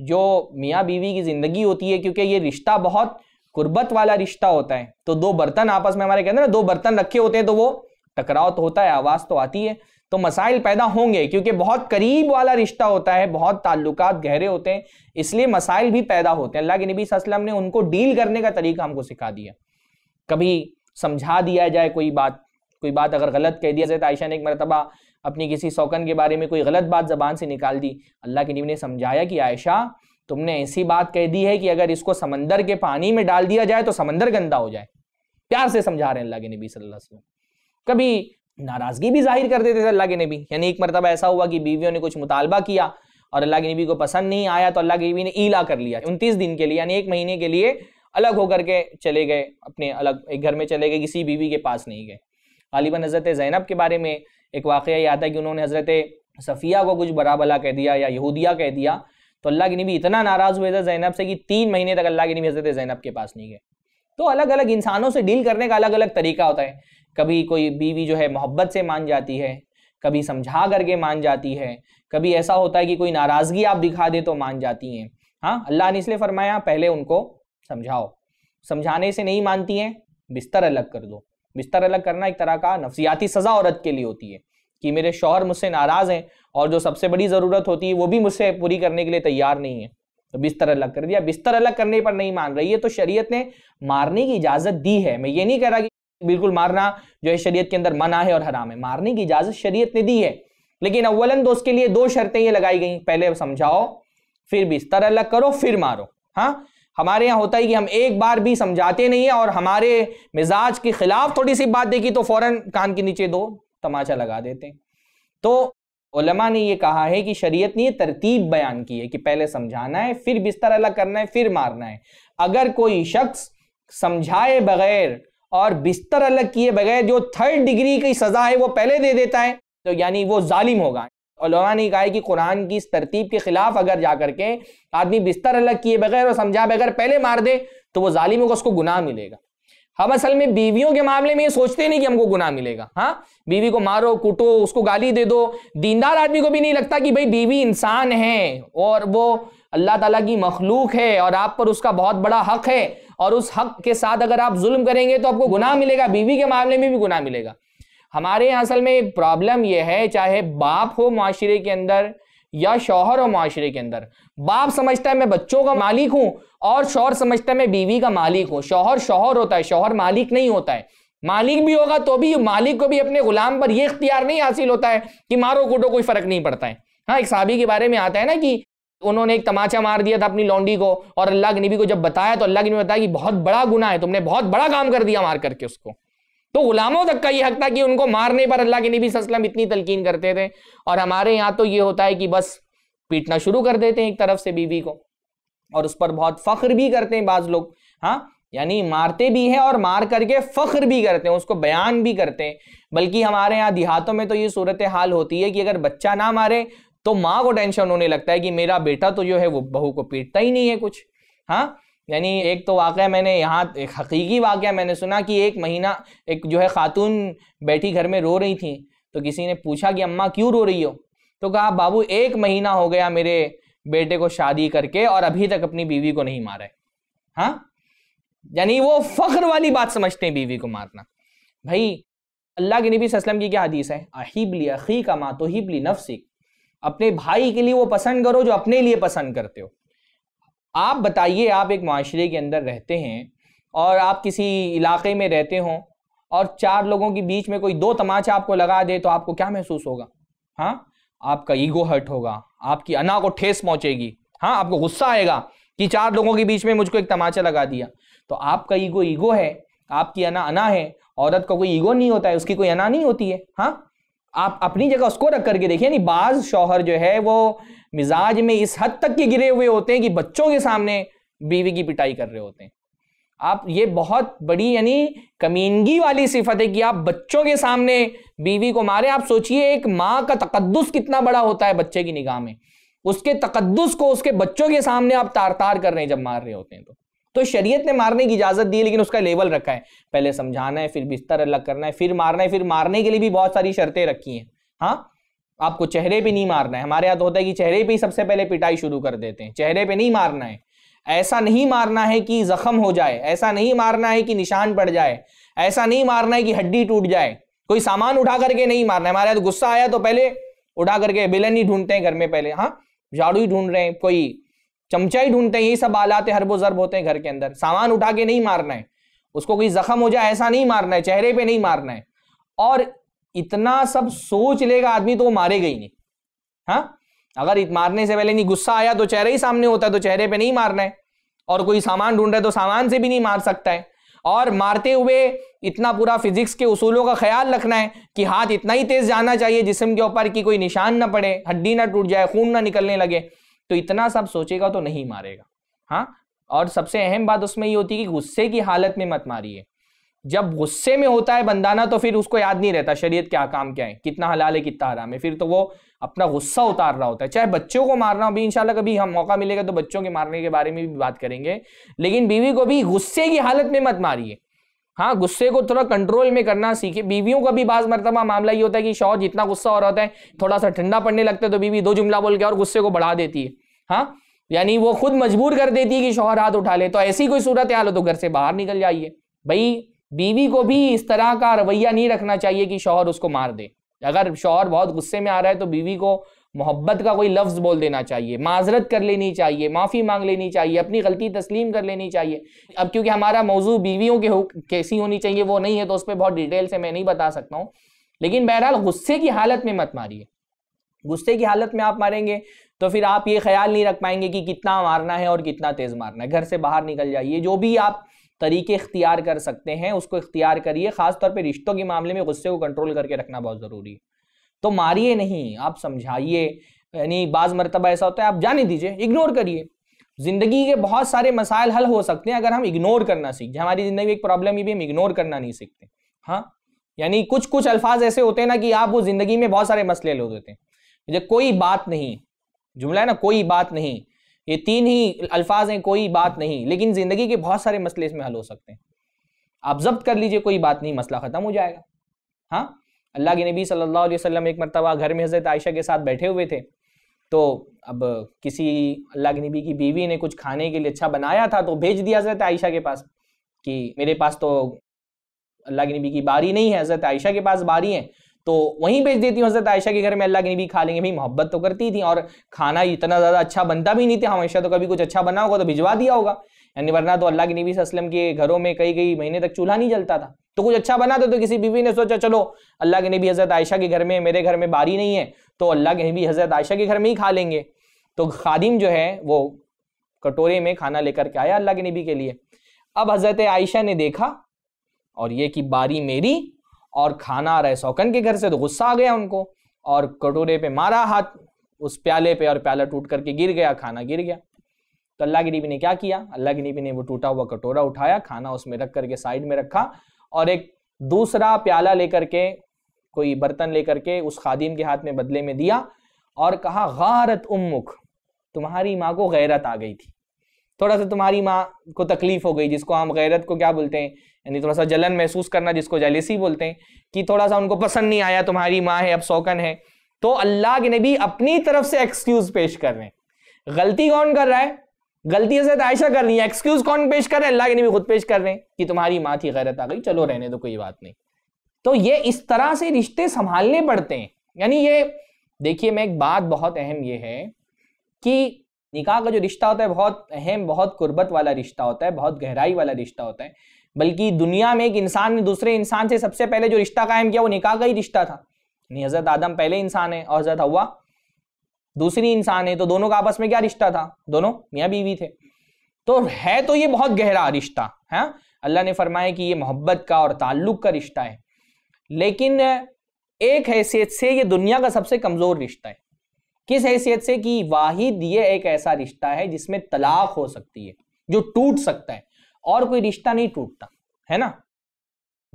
जो मियाँ बीवी की ज़िंदगी होती है क्योंकि ये रिश्ता बहुत गुर्बत वाला रिश्ता होता है तो दो बर्तन आपस में हमारे कहते हैं ना दो बर्तन रखे होते हैं तो वो टकराव तो होता है आवाज़ तो आती है तो मसाइल पैदा होंगे क्योंकि बहुत करीब वाला रिश्ता होता है बहुत ताल्लुक गहरे होते हैं इसलिए मसाइल भी पैदा होते हैं अल्लाह के नबी वसल्लम ने उनको डील करने का तरीका हमको सिखा दिया कभी समझा दिया जाए कोई बात कोई बात अगर गलत कह दिया तो आयशा ने एक मरतबा अपनी किसी शौकन के बारे में कोई गलत बात ज़बान से निकाल दी अल्लाह के नबी ने समझाया कि आयशा तुमने ऐसी बात कह दी है कि अगर इसको समंदर के पानी में डाल दिया जाए तो समंदर गंदा हो जाए प्यार से समझा रहे हैं अल्लाह के नबी सल्लल्लाहु अलैहि वसल्लम कभी नाराज़गी भी जाहिर कर देते थे अल्लाह के नबी यानी एक मरतबा ऐसा हुआ कि बीवियों ने कुछ मुतालबा किया और अल्लाह के नबी को पसंद नहीं आया तो अल्लाह के नबी ने ईला कर लिया उनतीस दिन के लिए यानी एक महीने के लिए अलग होकर के चले गए अपने अलग एक घर में चले गए किसी बीवी के पास नहीं गए गालिबा हजरत जैनब के बारे में एक वाक़ याद है कि उन्होंने हज़रत सफ़िया को कुछ बरा भला कह दिया या यहूदिया कह दिया तो अल्लाह के नबी इतना नाराज़ हुए थे जैनब से कि तीन महीने तक अल्लाह के नबी हज़रत जैनब के पास नहीं गए तो अलग अलग इंसानों से डील करने का अलग अलग तरीका होता है कभी कोई बीवी जो है मोहब्बत से मान जाती है कभी समझा करके मान जाती है कभी ऐसा होता है कि कोई नाराज़गी आप दिखा दे तो मान जाती हैं हाँ अल्लाह ने इसलिए फरमाया पहले उनको समझाओ समझाने से नहीं मानती हैं बिस्तर अलग कर दो बिस्तर अलग करना एक तरह का नफसियाती सजा औरत के लिए होती है कि मेरे शोहर मुझसे नाराज हैं और जो सबसे बड़ी ज़रूरत होती है वो भी मुझसे पूरी करने के लिए तैयार नहीं है तो बिस्तर अलग कर दिया बिस्तर अलग करने पर नहीं मान रही है तो शरीयत ने मारने की इजाज़त दी है मैं ये नहीं कह रहा कि बिल्कुल मारना जो है शरीयत के अंदर मना है और हराम है मारने की इजाज़त शरीयत ने दी है लेकिन अव्वलन तो उसके लिए दो शर्तें ये लगाई गई पहले समझाओ फिर बिस्तर अलग करो फिर मारो हाँ हमारे यहाँ होता है कि हम एक बार भी समझाते नहीं है और हमारे मिजाज के खिलाफ थोड़ी सी बात देखी तो फौरन कान के नीचे दो तमाचा लगा देते हैं तो उलमा ने ये कहा है कि शरीयत ने तरतीब बयान की है कि पहले समझाना है फिर बिस्तर अलग करना है फिर मारना है अगर कोई शख्स समझाए बगैर और बिस्तर अलग किए बगैर जो थर्ड डिग्री की सजा है वो पहले दे देता है तो यानी वो जालिम होगा ने कहा है कि कुरान की इस तरतीब के खिलाफ अगर जा करके आदमी बिस्तर अलग किए बगैर और समझा बगैर पहले मार दे तो वो जालिम को उसको गुनाह मिलेगा हम असल में बीवियों के मामले में ये सोचते नहीं कि हमको गुनाह मिलेगा हाँ बीवी को मारो कुटो उसको गाली दे दो दीनदार आदमी को भी नहीं लगता कि भाई बीवी इंसान है और वो अल्लाह ताला की मखलूक है और आप पर उसका बहुत बड़ा हक है और उस हक के साथ अगर आप जुल्म करेंगे तो आपको गुनाह मिलेगा बीवी के मामले में भी गुनाह मिलेगा हमारे असल में प्रॉब्लम यह है चाहे बाप हो माशरे के अंदर या शौहर हो माशरे के अंदर बाप समझता है मैं बच्चों का मालिक हूं और शौहर समझता है मैं बीवी का मालिक हूं शौहर शौहर होता है शौहर मालिक नहीं होता है मालिक भी होगा तो भी मालिक को भी अपने गुलाम पर यह इख्तियार नहीं हासिल होता है कि मारो कूटो कोई फर्क नहीं पड़ता है हाँ एक साबी के बारे में आता है ना कि उन्होंने एक तमाचा मार दिया था अपनी लौंडी को और अल्लाह के नबी को जब बताया तो अल्लाह के नबी बताया कि बहुत बड़ा गुना है तुमने बहुत बड़ा काम कर दिया मार करके उसको तो गुलामों तक का ये हक था कि उनको मारने पर अल्लाह के नबी सल्लम इतनी तलकीन करते थे और हमारे यहाँ तो ये होता है कि बस पीटना शुरू कर देते हैं एक तरफ से बीवी को और उस पर बहुत फख्र भी करते हैं बाज लोग हाँ यानी मारते भी हैं और मार करके फख्र भी करते हैं उसको बयान भी करते हैं बल्कि हमारे यहाँ देहातों में तो ये सूरत हाल होती है कि अगर बच्चा ना मारे तो माँ को टेंशन होने लगता है कि मेरा बेटा तो जो है वो बहू को पीटता ही नहीं है कुछ हाँ यानी एक तो वाक़ मैंने यहाँ एक हकीकी वाक़ मैंने सुना कि एक महीना एक जो है ख़ातून बैठी घर में रो रही थी तो किसी ने पूछा कि अम्मा क्यों रो रही हो तो कहा बाबू एक महीना हो गया मेरे बेटे को शादी करके और अभी तक अपनी बीवी को नहीं मारा है हाँ यानी वो फ़ख्र वाली बात समझते हैं बीवी को मारना भाई अल्लाह के नबी सलम की क्या हदीस है अहिबली अखी का माँ तो हिबली नफसिक अपने भाई के लिए वो पसंद करो जो अपने लिए पसंद करते हो आप बताइए आप एक माशरे के अंदर रहते हैं और आप किसी इलाके में रहते हों और चार लोगों के बीच में कोई दो तमाचा आपको लगा दे तो आपको क्या महसूस होगा हाँ आपका ईगो हर्ट होगा आपकी अना को ठेस पहुंचेगी हाँ आपको गुस्सा आएगा कि चार लोगों के बीच में मुझको एक तमाचा लगा दिया तो आपका ईगो ईगो है आपकी अना अना है औरत का कोई ईगो नहीं होता है उसकी कोई अना नहीं होती है हाँ आप अपनी जगह उसको रख करके देखिए नहीं बाज शौहर जो है वो मिजाज में इस हद तक के गिरे हुए होते हैं कि बच्चों के सामने बीवी की पिटाई कर रहे होते हैं आप ये बहुत बड़ी यानी कमीनगी वाली सिफत है कि आप बच्चों के सामने बीवी को मारे आप सोचिए एक माँ का तकदस कितना बड़ा होता है बच्चे की निगाह में उसके तकदस को उसके बच्चों के सामने आप तार तार कर रहे हैं जब मार रहे होते हैं तो तो शरीयत ने मारने की इजाजत दी लेकिन उसका लेवल रखा है पहले समझाना है फिर बिस्तर अलग करना है फिर मारना है फिर मारने के लिए भी बहुत सारी शर्तें रखी हैं हाँ आपको चेहरे पे नहीं मारना है हमारे यहाँ तो होता है कि चेहरे पे ही सबसे पहले पिटाई शुरू कर देते हैं चेहरे पे नहीं मारना है ऐसा नहीं मारना है कि जख्म हो जाए ऐसा नहीं मारना है कि निशान पड़ जाए ऐसा नहीं मारना है कि हड्डी टूट जाए कोई सामान उठा करके नहीं मारना है हमारे यहाँ तो गुस्सा आया तो पहले उठा करके बिलन ही ढूंढते हैं घर में पहले हाँ झाड़ू ही ढूंढ रहे हैं कोई चमचा ही ढूंढते हैं यही सब आलाते हरबो जरब होते हैं घर के अंदर सामान उठा के नहीं मारना है उसको कोई जख्म हो जाए ऐसा नहीं मारना है चेहरे पे नहीं मारना है और इतना सब सोच लेगा आदमी तो वो मारेगा ही नहीं हाँ अगर मारने से पहले नहीं गुस्सा आया तो चेहरे ही सामने होता है तो चेहरे पे नहीं मारना है और कोई सामान ढूंढ रहा है तो सामान से भी नहीं मार सकता है और मारते हुए इतना पूरा फिजिक्स के उसूलों का ख्याल रखना है कि हाथ इतना ही तेज जाना चाहिए जिसम के ऊपर कि कोई निशान ना पड़े हड्डी ना टूट जाए खून ना निकलने लगे तो इतना सब सोचेगा तो नहीं मारेगा हाँ और सबसे अहम बात उसमें ये होती है कि गुस्से की हालत में मत मारिए जब गुस्से में होता है बंदा ना तो फिर उसको याद नहीं रहता शरीयत के आकाम क्या है कितना हलाल है कितना हराम है फिर तो वो अपना गुस्सा उतार रहा होता है चाहे बच्चों को मारना हो भी इंशाल्लाह कभी हम मौका मिलेगा तो बच्चों के मारने के बारे में भी बात करेंगे लेकिन बीवी को भी गुस्से की हालत में मत मारिए हाँ गुस्से को थोड़ा कंट्रोल में करना सीखे बीवियों का भी बाज मरतबा मामला ये होता है कि शौहर जितना गुस्सा हो रहा होता है थोड़ा सा ठंडा पड़ने लगता है तो बीवी दो जुमला बोल के और गुस्से को बढ़ा देती है हाँ यानी वो खुद मजबूर कर देती है कि शौहर हाथ उठा ले तो ऐसी कोई सूरत हाल हो तो घर से बाहर निकल जाइए भाई बीवी को भी इस तरह का रवैया नहीं रखना चाहिए कि शौहर उसको मार दे अगर शौहर बहुत गुस्से में आ रहा है तो बीवी को मोहब्बत का कोई लफ्ज़ बोल देना चाहिए माजरत कर लेनी चाहिए माफ़ी मांग लेनी चाहिए अपनी गलती तस्लीम कर लेनी चाहिए अब क्योंकि हमारा मौजू बीवियों के कैसी होनी चाहिए वो नहीं है तो उस पर बहुत डिटेल से मैं नहीं बता सकता हूँ लेकिन बहरहाल गुस्से की हालत में मत मारिए गुस्से की हालत में आप मारेंगे तो फिर आप ये ख्याल नहीं रख पाएंगे कि कितना मारना है और कितना तेज़ मारना है घर से बाहर निकल जाइए जो भी आप तरीके इख्तियार कर सकते हैं उसको इख्तियार करिए खासतौर पर रिश्तों के मामले में गुस्से को कंट्रोल करके रखना बहुत ज़रूरी है तो मारिए नहीं आप समझाइए यानी बाज़ मरतबा ऐसा होता है आप जाने दीजिए इग्नोर करिए ज़िंदगी के बहुत सारे मसाइल हल हो सकते हैं अगर हम इग्नोर करना सीख जाए हमारी ज़िंदगी में एक प्रॉब्लम ये भी हम इग्नोर करना नहीं सीखते हाँ यानी कुछ कुछ अल्फाज ऐसे होते हैं ना कि आप वो ज़िंदगी में बहुत सारे मसले लो देते हैं मुझे कोई बात नहीं जुमला है ना कोई बात नहीं ये तीन ही अल्फाज हैं कोई बात नहीं लेकिन ज़िंदगी के बहुत सारे मसले इसमें हल हो सकते हैं आप जब्त कर लीजिए कोई बात नहीं मसला ख़त्म हो जाएगा हाँ अल्लाह के नबी सल्लल्लाहु अलैहि वसल्लम एक मरतबा घर में हज़रत आयशा के साथ बैठे हुए थे तो अब किसी अल्लाह के नबी की बीवी ने कुछ खाने के लिए अच्छा बनाया था तो भेज दिया हज़रत आयशा के पास कि मेरे पास तो अल्लाह के नबी की बारी नहीं है हज़रत आयशा के पास बारी है तो वहीं भेज देती हूँ हजरत आयशा के घर में अल्लाह के नबी खा लेंगे भाई मोहब्बत तो करती थी और खाना इतना ज़्यादा अच्छा बनता भी नहीं था हमेशा तो कभी कुछ अच्छा बना होगा तो भिजवा दिया होगा यानी वरना तो अल्लाह के नबी वसलम के घरों में कई कई महीने तक चूल्हा नहीं जलता था तो कुछ अच्छा बना दो तो किसी बीवी ने सोचा चलो अल्लाह के नबी हज़रत आयशा के घर में मेरे घर में बारी नहीं है तो अल्लाह के नबी हज़रत आयशा के घर में ही खा लेंगे तो खादिम जो है वो कटोरे में खाना लेकर के आया अल्लाह के नबी के लिए अब हज़रत आयशा ने देखा और ये कि बारी मेरी और खाना आ रहा है सौकन के घर से तो गुस्सा आ गया उनको और कटोरे पे मारा हाथ उस प्याले पे और प्याला टूट करके गिर गया खाना गिर गया तो अल्लाह की नबी ने क्या किया अल्लाह के नबी ने वो टूटा हुआ कटोरा उठाया खाना उसमें रख करके साइड में रखा और एक दूसरा प्याला लेकर के कोई बर्तन लेकर के उस खादिम के हाथ में बदले में दिया और कहा गारत उम्मुख तुम्हारी माँ को गैरत आ गई थी थोड़ा सा तुम्हारी माँ को तकलीफ हो गई जिसको हम गैरत को क्या बोलते हैं यानी थोड़ा सा जलन महसूस करना जिसको जैलिसी बोलते हैं कि थोड़ा सा उनको पसंद नहीं आया तुम्हारी माँ है अब सौकन है तो अल्लाह के नबी अपनी तरफ से एक्सक्यूज पेश कर रहे हैं गलती कौन कर रहा है गलती से तो आयशा कर रही है एक्सक्यूज कौन पेश कर रहे हैं अल्लाह के नबी खुद पेश कर रहे हैं कि तुम्हारी माँ थी गैरत आ गई चलो रहने दो कोई बात नहीं तो ये इस तरह से रिश्ते संभालने पड़ते हैं यानी ये देखिए मैं एक बात बहुत अहम ये है कि निकाह का जो रिश्ता होता है बहुत अहम बहुत कुर्बत वाला रिश्ता होता है बहुत गहराई वाला रिश्ता होता है बल्कि दुनिया में एक इंसान ने दूसरे इंसान से सबसे पहले जो रिश्ता कायम किया वो निकाह का ही रिश्ता था नहीं हजरत आदम पहले इंसान है और हजरत हवा दूसरी इंसान है तो दोनों का आपस में क्या रिश्ता था दोनों मियाँ बीवी थे तो है तो ये बहुत गहरा रिश्ता है हाँ? अल्लाह ने फरमाया कि ये मोहब्बत का और ताल्लुक का रिश्ता है लेकिन एक हैसियत से ये दुनिया का सबसे कमज़ोर रिश्ता है किस हैसियत से कि वाहिद ये एक ऐसा रिश्ता है जिसमें तलाक हो सकती है जो टूट सकता है और कोई रिश्ता नहीं टूटता है ना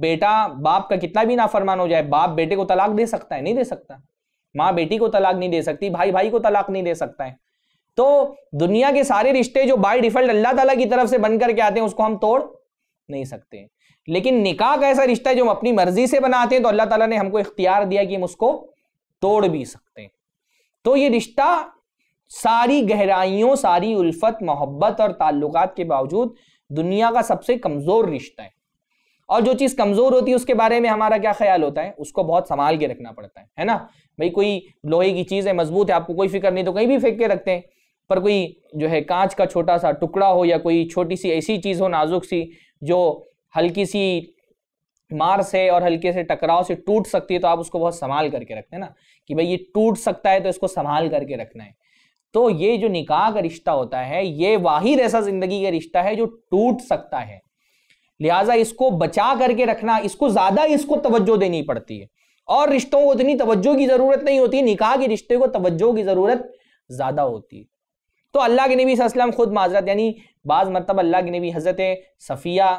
बेटा बाप का कितना भी नाफरमान हो जाए बाप बेटे को तलाक दे सकता है नहीं दे सकता माँ बेटी को तलाक नहीं दे सकती भाई भाई को तलाक नहीं दे सकता है तो दुनिया के सारे रिश्ते जो बाय डिफॉल्ट अल्लाह ताला की तरफ से बन करके आते हैं उसको हम तोड़ नहीं सकते लेकिन निकाह का ऐसा रिश्ता है जो हम अपनी मर्जी से बनाते हैं तो अल्लाह ताला ने हमको इख्तियार दिया कि हम उसको तोड़ भी सकते हैं तो ये रिश्ता सारी गहराइयों सारी उल्फत मोहब्बत और ताल्लुकात के बावजूद दुनिया का सबसे कमजोर रिश्ता है और जो चीज कमजोर होती है उसके बारे में हमारा क्या ख्याल होता है उसको बहुत संभाल के रखना पड़ता है है ना भाई कोई लोहे की चीज है मजबूत है आपको कोई फिक्र नहीं तो कहीं भी फेंक के रखते हैं पर कोई जो है कांच का छोटा सा टुकड़ा हो या कोई छोटी सी ऐसी चीज हो नाजुक सी जो हल्की सी मार से और हल्के से टकराव से टूट सकती है तो आप उसको बहुत संभाल करके रखते हैं ना कि भाई ये टूट सकता है तो इसको संभाल करके रखना है तो ये जो निकाह का रिश्ता होता है ये वाहिद ऐसा जिंदगी का रिश्ता है जो टूट सकता है लिहाजा इसको बचा करके रखना इसको ज्यादा इसको तवज्जो देनी पड़ती है और रिश्तों को इतनी तवज्जो की जरूरत नहीं होती निकाह के रिश्ते को तवज्जो की जरूरत ज्यादा होती है तो अल्लाह के नबी वसल्लम खुद माजरत यानी बाज़ मरतब अल्लाह के नबी हज़रत सफ़िया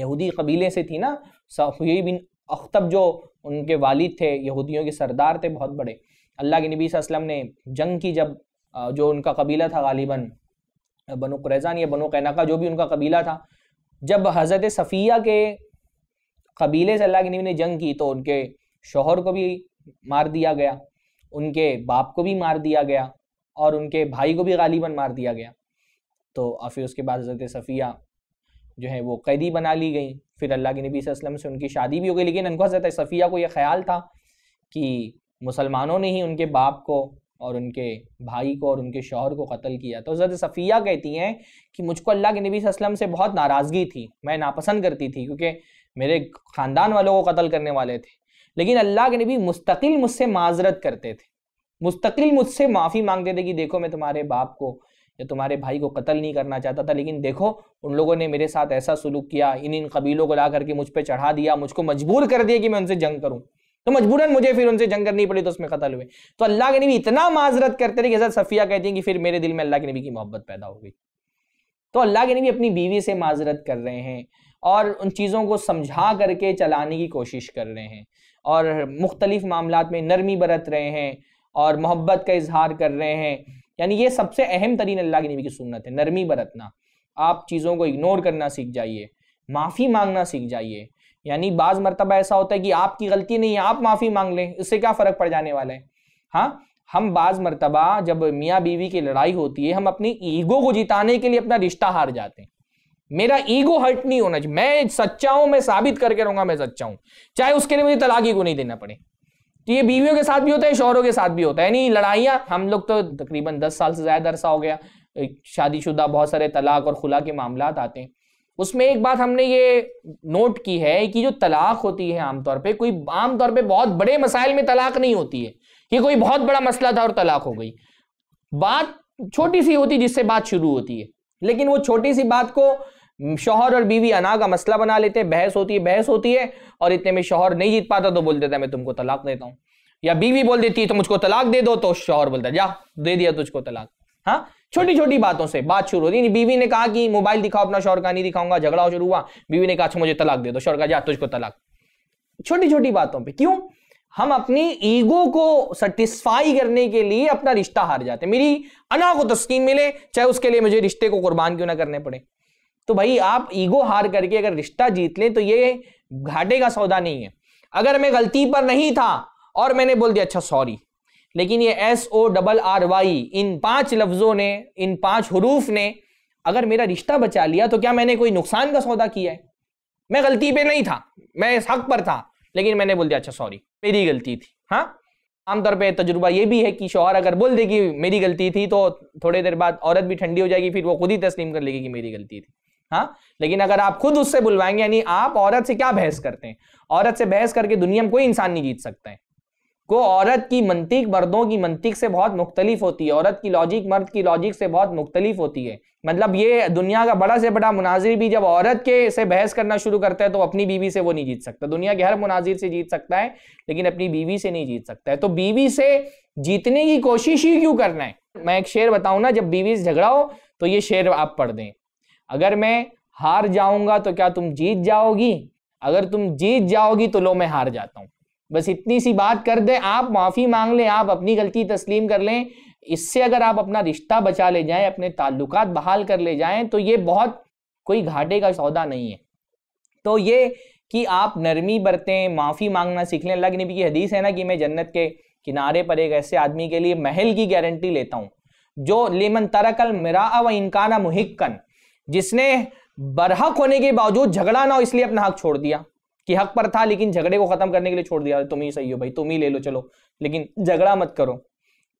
यहूदी कबीले से थी ना सफ़ी बिन अख्तब जो उनके वालिद थे यहूदियों के सरदार थे बहुत बड़े अल्लाह के नबी वसल्लम ने जंग की जब जो उनका कबीला था गालिबन बनो क्रैजान या बनो कैना का जो भी उनका कबीला था जब हज़रत सफ़िया के कबीले से अल्लाह के नबी ने जंग की तो उनके शोहर को भी मार दिया गया उनके बाप को भी मार दिया गया और उनके भाई को भी गालिबन मार दिया गया तो और फिर उसके बाद हज़रत सफ़िया जो है वो कैदी बना ली गई फिर अल्लाह के नबी वसल्लम से उनकी शादी भी हो गई लेकिन उनको हज़रत सफ़िया को यह ख्याल था कि मुसलमानों ने ही उनके बाप को और उनके भाई को और उनके शोहर को कत्ल किया तो हज़रत सफ़िया कहती हैं कि मुझको अल्लाह के नबी वसल्लम से बहुत नाराज़गी थी मैं नापसंद करती थी क्योंकि मेरे ख़ानदान वालों को कत्ल करने वाले थे लेकिन अल्लाह के नबी मुस्तकिल मुझसे माजरत करते थे मुस्तकिल मुझसे माफ़ी मांगते थे कि देखो मैं तुम्हारे बाप को या तुम्हारे भाई को कत्ल नहीं करना चाहता था लेकिन देखो उन लोगों ने मेरे साथ ऐसा सलूक किया इन इन कबीलों को ला करके मुझ पर चढ़ा दिया मुझको मजबूर कर दिया कि मैं उनसे जंग करूँ तो मजबूरन मुझे फिर उनसे जंग करनी पड़ी तो उसमें कतल हुए तो अल्लाह के नबी इतना माजरत करते रहे कि हजरत सफिया कहती है कि फिर मेरे दिल में अल्लाह के नबी की मोहब्बत पैदा हो गई तो अल्लाह के नबी अपनी बीवी से माजरत कर रहे हैं और उन चीज़ों को समझा करके चलाने की कोशिश कर रहे हैं और मुख्तलिफ मामला में नरमी बरत रहे हैं और मोहब्बत का इजहार कर रहे हैं यानी ये सबसे अहम तरीन अल्लाह के नबी की सुन्नत है नरमी बरतना आप चीज़ों को इग्नोर करना सीख जाइए माफ़ी मांगना सीख जाइए यानी बाज मरतबा ऐसा होता है कि आपकी गलती नहीं है आप माफ़ी मांग लें इससे क्या फ़र्क पड़ जाने वाला है हाँ हम बाज मरतबा जब मियाँ बीवी की लड़ाई होती है हम अपनी ईगो को जिताने के लिए अपना रिश्ता हार जाते हैं मेरा ईगो हर्ट नहीं होना चाहिए मैं सच्चा हूं मैं साबित करके रहूंगा मैं सच्चा हूं चाहे उसके लिए मुझे तलाकी को नहीं देना पड़े तो ये बीवियों के साथ भी होता है शोहरों के साथ भी होता है यानी लड़ाइयाँ हम लोग तो तकरीबन दस साल से ज़्यादा अरसा हो गया शादीशुदा बहुत सारे तलाक और खुला के मामला आते हैं उसमें एक बात हमने ये नोट की है कि जो तलाक होती है आमतौर पे कोई आमतौर पे बहुत बड़े मसाइल में तलाक नहीं होती है कि कोई बहुत बड़ा मसला था और तलाक हो गई बात छोटी सी होती जिससे बात शुरू होती है लेकिन वो छोटी सी बात को शोहर और बीवी अना का मसला बना लेते हैं बहस होती है बहस होती है और इतने में शोहर नहीं जीत पाता तो बोल देता है मैं तुमको तलाक देता हूँ या बीवी बोल देती है तो मुझको तलाक दे दो तो शोहर बोलता है जा दे दिया तुझको तलाक हाँ छोटी छोटी बातों से बात शुरू होती है बीवी ने कहा कि मोबाइल दिखाओ अपना शौर का नहीं दिखाऊंगा झगड़ा शुरू हुआ बीवी ने कहा अच्छा मुझे तलाक दे दो शौर का जा तुझको तलाक छोटी छोटी बातों पे क्यों हम अपनी ईगो को सेटिस्फाई करने के लिए अपना रिश्ता हार जाते हैं मेरी अना को तस्कीन तो मिले चाहे उसके लिए मुझे रिश्ते को कुर्बान क्यों ना करने पड़े तो भाई आप ईगो हार करके अगर रिश्ता जीत लें तो ये घाटे का सौदा नहीं है अगर मैं गलती पर नहीं था और मैंने बोल दिया अच्छा सॉरी लेकिन ये S O double R Y इन पांच लफ्जों ने इन पांच हरूफ ने अगर मेरा रिश्ता बचा लिया तो क्या मैंने कोई नुकसान का सौदा किया है मैं गलती पे नहीं था मैं इस हक पर था लेकिन मैंने बोल दिया अच्छा सॉरी मेरी गलती थी हाँ आमतौर पे तजुर्बा ये भी है कि शोहर अगर बोल देगी मेरी गलती थी तो थोड़ी देर बाद औरत भी ठंडी हो जाएगी फिर वो खुद ही तस्लीम कर लेगी कि मेरी गलती थी हाँ लेकिन अगर आप खुद उससे बुलवाएंगे यानी आप औरत से क्या बहस करते हैं औरत से बहस करके दुनिया में कोई इंसान नहीं जीत सकता है को औरत की मंतिक मर्दों की मंतिक से बहुत मुख्तलिफ होती है औरत की लॉजिक मर्द की लॉजिक से बहुत मुख्तलिफ होती है मतलब ये दुनिया का बड़ा से बड़ा मुनाजिर भी जब औरत के से बहस करना शुरू करता है तो अपनी बीवी से वो नहीं जीत सकता दुनिया के हर मुनाजिर से जीत सकता है लेकिन अपनी बीवी से नहीं जीत सकता है तो बीवी से जीतने की कोशिश ही क्यों करना है मैं एक शेर बताऊं ना जब बीवी से झगड़ा हो तो ये शेर आप पढ़ दें अगर मैं हार जाऊंगा तो क्या तुम जीत जाओगी अगर तुम जीत जाओगी तो लो मैं हार जाता हूँ बस इतनी सी बात कर दें आप माफ़ी मांग लें आप अपनी गलती तस्लीम कर लें इससे अगर आप अपना रिश्ता बचा ले जाएं अपने ताल्लुक बहाल कर ले जाएं तो ये बहुत कोई घाटे का सौदा नहीं है तो ये कि आप नरमी बरतें माफ़ी मांगना सीख लें अल्लाह नबी की हदीस है ना कि मैं जन्नत के किनारे पर एक ऐसे आदमी के लिए महल की गारंटी लेता हूँ जो लेमन तरकल मरा व इनकाना मुहिक्कन जिसने बरहक होने के बावजूद झगड़ा ना हो इसलिए अपना हक छोड़ दिया कि हक पर था लेकिन झगड़े को खत्म करने के लिए छोड़ दिया तुम ही सही हो भाई तुम ही ले लो चलो लेकिन झगड़ा मत करो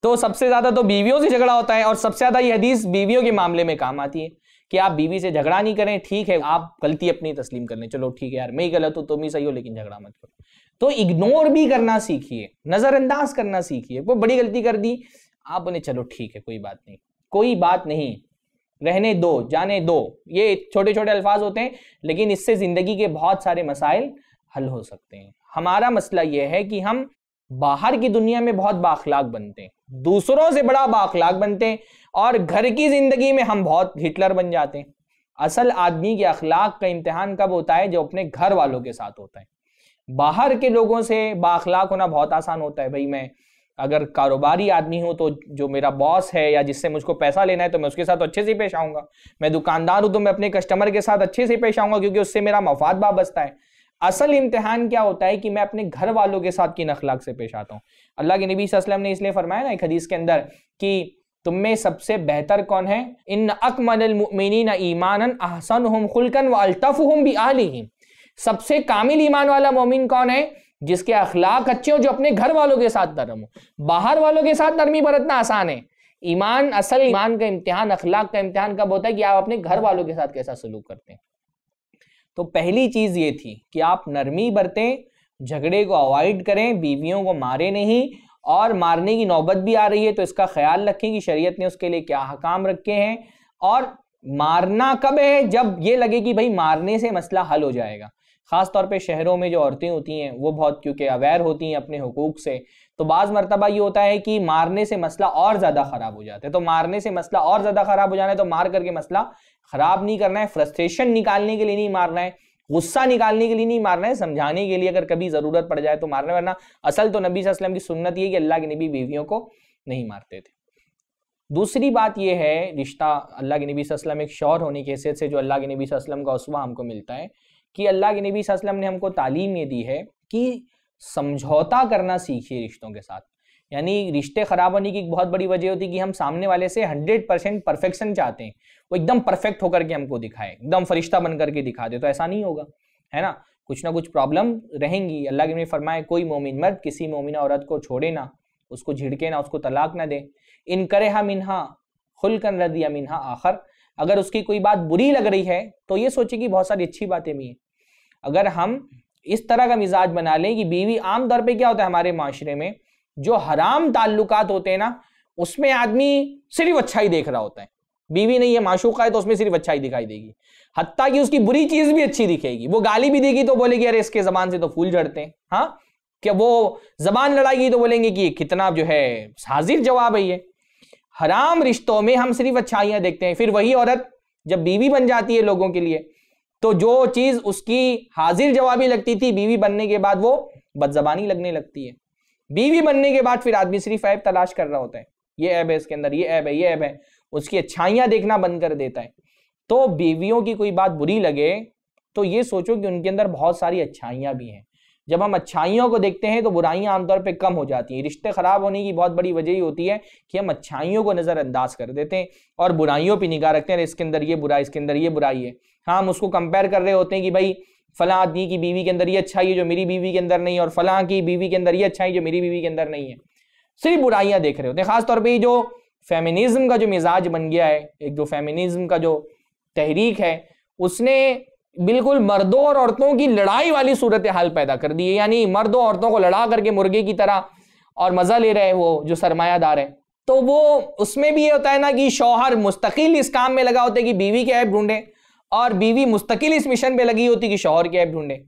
तो सबसे ज्यादा तो बीवियों से झगड़ा होता है और सबसे ज्यादा ये हदीस बीवियों के मामले में काम आती है कि आप बीवी से झगड़ा नहीं करें ठीक है आप गलती अपनी तस्लीम कर लें चलो ठीक है यार मैं ही गलत हूँ तुम ही सही हो लेकिन झगड़ा मत करो तो इग्नोर भी करना सीखिए नजरअंदाज करना सीखिए वो बड़ी गलती कर दी आप उन्हें चलो ठीक है कोई बात नहीं कोई बात नहीं रहने दो जाने दो ये छोटे छोटे अल्फाज होते हैं लेकिन इससे ज़िंदगी के बहुत सारे मसाइल हल हो सकते हैं हमारा मसला यह है कि हम बाहर की दुनिया में बहुत बाखलाक बनते हैं दूसरों से बड़ा बाखलाक बनते हैं और घर की ज़िंदगी में हम बहुत हिटलर बन जाते हैं असल आदमी के अखलाक का इम्तहान कब होता है जो अपने घर वालों के साथ होता है बाहर के लोगों से बाखलाक होना बहुत आसान होता है भाई मैं अगर कारोबारी आदमी हूं तो जो मेरा बॉस है या जिससे मुझको पैसा लेना है तो मैं उसके साथ अच्छे से पेश आऊंगा मैं दुकानदार हूं तो मैं अपने कस्टमर के साथ अच्छे से पेश आऊंगा क्योंकि उससे मेरा मफाद वाबस्ता है असल इम्तहान क्या होता है कि मैं अपने घर वालों के साथ किन अखलाक से पेश आता हूँ अल्लाह के नबी वसलम ने इसलिए फरमाया ना एक हदीस के अंदर कि तुम में सबसे बेहतर कौन है इन अकमलिन ईमान अहसन हम खुलकन व अल्तफ़ हम भी आलि सबसे कामिल ईमान वाला मोमिन कौन है जिसके अखलाक अच्छे हो जो अपने घर वालों के साथ नरम हो बाहर वालों के साथ नरमी बरतना आसान है ईमान असल ईमान का इम्तिहान अखलाक का इम्तिहान कब होता है कि आप अपने घर वालों के साथ कैसा सलूक करते हैं तो पहली चीज ये थी कि आप नरमी बरतें झगड़े को अवॉइड करें बीवियों को मारे नहीं और मारने की नौबत भी आ रही है तो इसका ख्याल रखें कि शरीयत ने उसके लिए क्या हकाम रखे हैं और मारना कब है जब ये लगे कि भाई मारने से मसला हल हो जाएगा ख़ास तौर पे शहरों में जो औरतें होती हैं वो बहुत क्योंकि अवेयर होती हैं अपने हकूक से तो बाज़ मरतबा ये होता है कि मारने से मसला और ज़्यादा ख़राब हो जाता है तो मारने से मसला और ज़्यादा ख़राब हो जाना है तो मार करके मसला ख़राब नहीं करना है फ्रस्ट्रेशन निकालने के लिए नहीं मारना है गुस्सा निकालने के लिए नहीं मारना है समझाने के लिए अगर कभी ज़रूरत पड़ जाए तो मारना वरना असल तो नबी वसलम की सुन्नत ये कि अल्लाह के नबी बीवियों को नहीं मारते थे दूसरी बात यह है रिश्ता अल्लाह के नबी वसलम एक शौर होने की हैसियत से जो अल्लाह के नबी वसलम का उसवा हमको मिलता है कि अल्लाह के नबी वसल्लम ने हमको तालीम ये दी है कि समझौता करना सीखिए रिश्तों के साथ यानी रिश्ते खराब होने की एक बहुत बड़ी वजह होती है कि हम सामने वाले से हंड्रेड परसेंट परफेक्शन चाहते हैं वो एकदम परफेक्ट होकर के हमको दिखाए एकदम फरिश्ता बन करके दिखा दे तो ऐसा नहीं होगा है ना कुछ ना कुछ प्रॉब्लम रहेंगी अल्लाह के नबी फरमाए कोई मोमिन मर्द किसी मोमिन औरत को छोड़े ना उसको झिड़के ना उसको तलाक ना दे इन करे हा मिनहा खुल कर रदिया मिनहा आखिर अगर उसकी कोई बात बुरी लग रही है तो ये सोचे कि बहुत सारी अच्छी बातें भी हैं अगर हम इस तरह का मिजाज बना लें कि बीवी आमतौर पर क्या होता है हमारे माशरे में जो हराम ताल्लुकात होते हैं ना उसमें आदमी सिर्फ अच्छा ही देख रहा होता है बीवी नहीं है माशूका है तो उसमें सिर्फ अच्छा ही दिखाई देगी हती कि उसकी बुरी चीज भी अच्छी दिखेगी वो गाली भी देगी तो बोलेगी अरे इसके जबान से तो फूल झड़ते हैं हाँ क्या वो जबान लड़ाएगी तो बोलेंगे कि कितना जो है हाजिर जवाब है ये हराम रिश्तों में हम सिर्फ अच्छाइयाँ देखते हैं फिर वही औरत जब बीवी बन जाती है लोगों के लिए तो जो चीज उसकी हाजिर जवाबी लगती थी बीवी बनने के बाद वो बदजबानी लगने लगती है बीवी बनने के बाद फिर आदमी सिर्फ ऐब तलाश कर रहा होता है ये ऐब है इसके अंदर ये ऐब है ये ऐब है उसकी अच्छाइयां देखना बंद कर देता है तो बीवियों की कोई बात बुरी लगे तो ये सोचो कि उनके अंदर बहुत सारी अच्छाइयां भी हैं जब हम अच्छाइयों को देखते हैं तो बुराइयां आमतौर पे कम हो जाती हैं रिश्ते ख़राब होने की बहुत बड़ी वजह ही होती है कि हम अच्छाइयों को नज़रअंदाज कर देते हैं और बुराइयों पर निगाह रखते हैं इसके अंदर ये बुरा इसके अंदर ये बुराई है हाँ हम उसको कंपेयर कर रहे होते हैं कि भाई फला आदमी की बीवी के अंदर ये अच्छाई है जो मेरी बीवी के अंदर नहीं है और फला की बीवी के अंदर ये अच्छाई जो मेरी बीवी के अंदर नहीं है सिर्फ बुराइयाँ देख रहे होते हैं खासतौर पर जो फेमिनिज्म का जो मिजाज बन गया है एक जो फेमिनिज़म का जो तहरीक है उसने बिल्कुल मर्दों और औरतों की लड़ाई वाली सूरत हाल पैदा कर दी है यानी मर्दों औरतों को लड़ा करके मुर्गे की तरह और मजा ले रहे वो जो सरमायादार है तो वो उसमें भी ये होता है ना कि शौहर मुस्तकिल इस काम में लगा होता है कि बीवी के ऐप ढूंढे और बीवी मुस्तकिल इस मिशन पे लगी होती कि शौहर के ऐप ढूंढे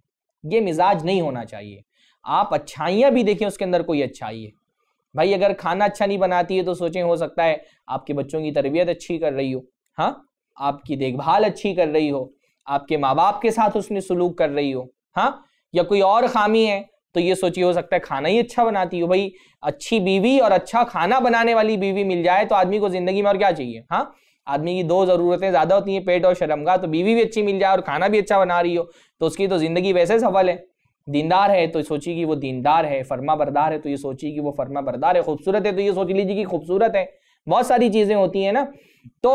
ये मिजाज नहीं होना चाहिए आप अच्छाइयाँ भी देखें उसके अंदर कोई अच्छाई है भाई अगर खाना अच्छा नहीं बनाती है तो सोचें हो सकता है आपके बच्चों की तरबियत अच्छी कर रही हो हाँ आपकी देखभाल अच्छी कर रही हो आपके माँ बाप के साथ उसने सुलूक कर रही हो हाँ या कोई और खामी है तो ये सोचिए हो सकता है खाना ही अच्छा बनाती हो भाई अच्छी बीवी और अच्छा खाना बनाने वाली बीवी मिल जाए तो आदमी को जिंदगी में और क्या चाहिए हाँ आदमी की दो ज़रूरतें ज़्यादा होती हैं पेट और शर्मगा तो बीवी भी अच्छी मिल जाए और खाना भी अच्छा बना रही हो तो उसकी तो ज़िंदगी वैसे सफल है दीनदार है तो सोचिए कि वो दीनदार है फर्मा बरदार है तो ये सोचिए कि वो फर्मा बरदार है खूबसूरत है तो ये सोच लीजिए कि खूबसूरत है बहुत सारी चीजें होती है ना तो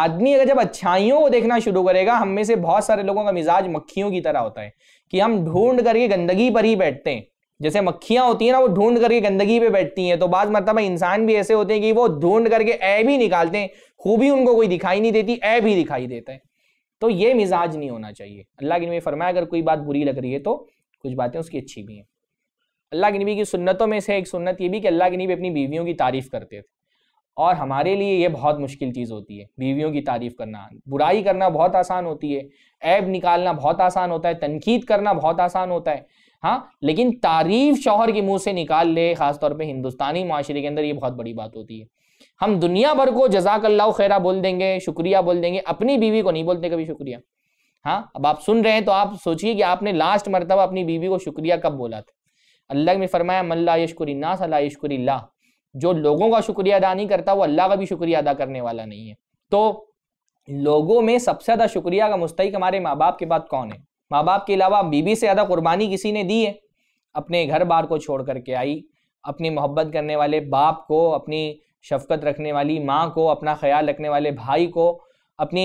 आदमी अगर जब अच्छाइयों को देखना शुरू करेगा हम में से बहुत सारे लोगों का मिजाज मक्खियों की तरह होता है कि हम ढूंढ करके गंदगी पर ही बैठते हैं जैसे मक्खियां होती है ना वो ढूंढ करके गंदगी पे बैठती हैं तो बाद मतलब इंसान भी ऐसे होते हैं कि वो ढूंढ करके ऐ भी निकालते हैं खूबी उनको कोई दिखाई नहीं देती ऐ भी दिखाई देता है तो ये मिजाज नहीं होना चाहिए अल्लाह के नबी फरमाया अगर कोई बात बुरी लग रही है तो कुछ बातें उसकी अच्छी भी हैं अल्लाह के नबी की सुन्नतों में से एक सुन्नत ये भी कि अल्लाह के नबी अपनी बीवियों की तारीफ करते थे और हमारे लिए ये बहुत मुश्किल चीज़ होती है बीवियों की तारीफ करना बुराई करना बहुत आसान होती है ऐब निकालना बहुत आसान होता है तनकीद करना बहुत आसान होता है हाँ लेकिन तारीफ शौहर के मुंह से निकाल ले खासतौर पे हिंदुस्तानी माशरे के अंदर ये बहुत बड़ी बात होती है हम दुनिया भर को जजाक अल्लाह खैरा बोल देंगे शुक्रिया बोल देंगे अपनी बीवी को नहीं बोलते कभी शुक्रिया हाँ अब आप सुन रहे हैं तो आप सोचिए कि आपने लास्ट मरतबा अपनी बीवी को शुक्रिया कब बोला था अल्लाह ने फरमाया मल्ला यशकुरी ना अला यशकुरी ला जो लोगों का शुक्रिया अदा नहीं करता वो अल्लाह का भी शुक्रिया अदा करने वाला नहीं है तो लोगों में सबसे ज़्यादा शुक्रिया का मुस्तक हमारे माँ बाप के बाद कौन है माँ बाप के अलावा बीबी से ज़्यादा कुर्बानी किसी ने दी है अपने घर बार को छोड़ करके आई अपनी मोहब्बत करने वाले बाप को अपनी शफकत रखने वाली माँ को अपना ख्याल रखने वाले भाई को अपनी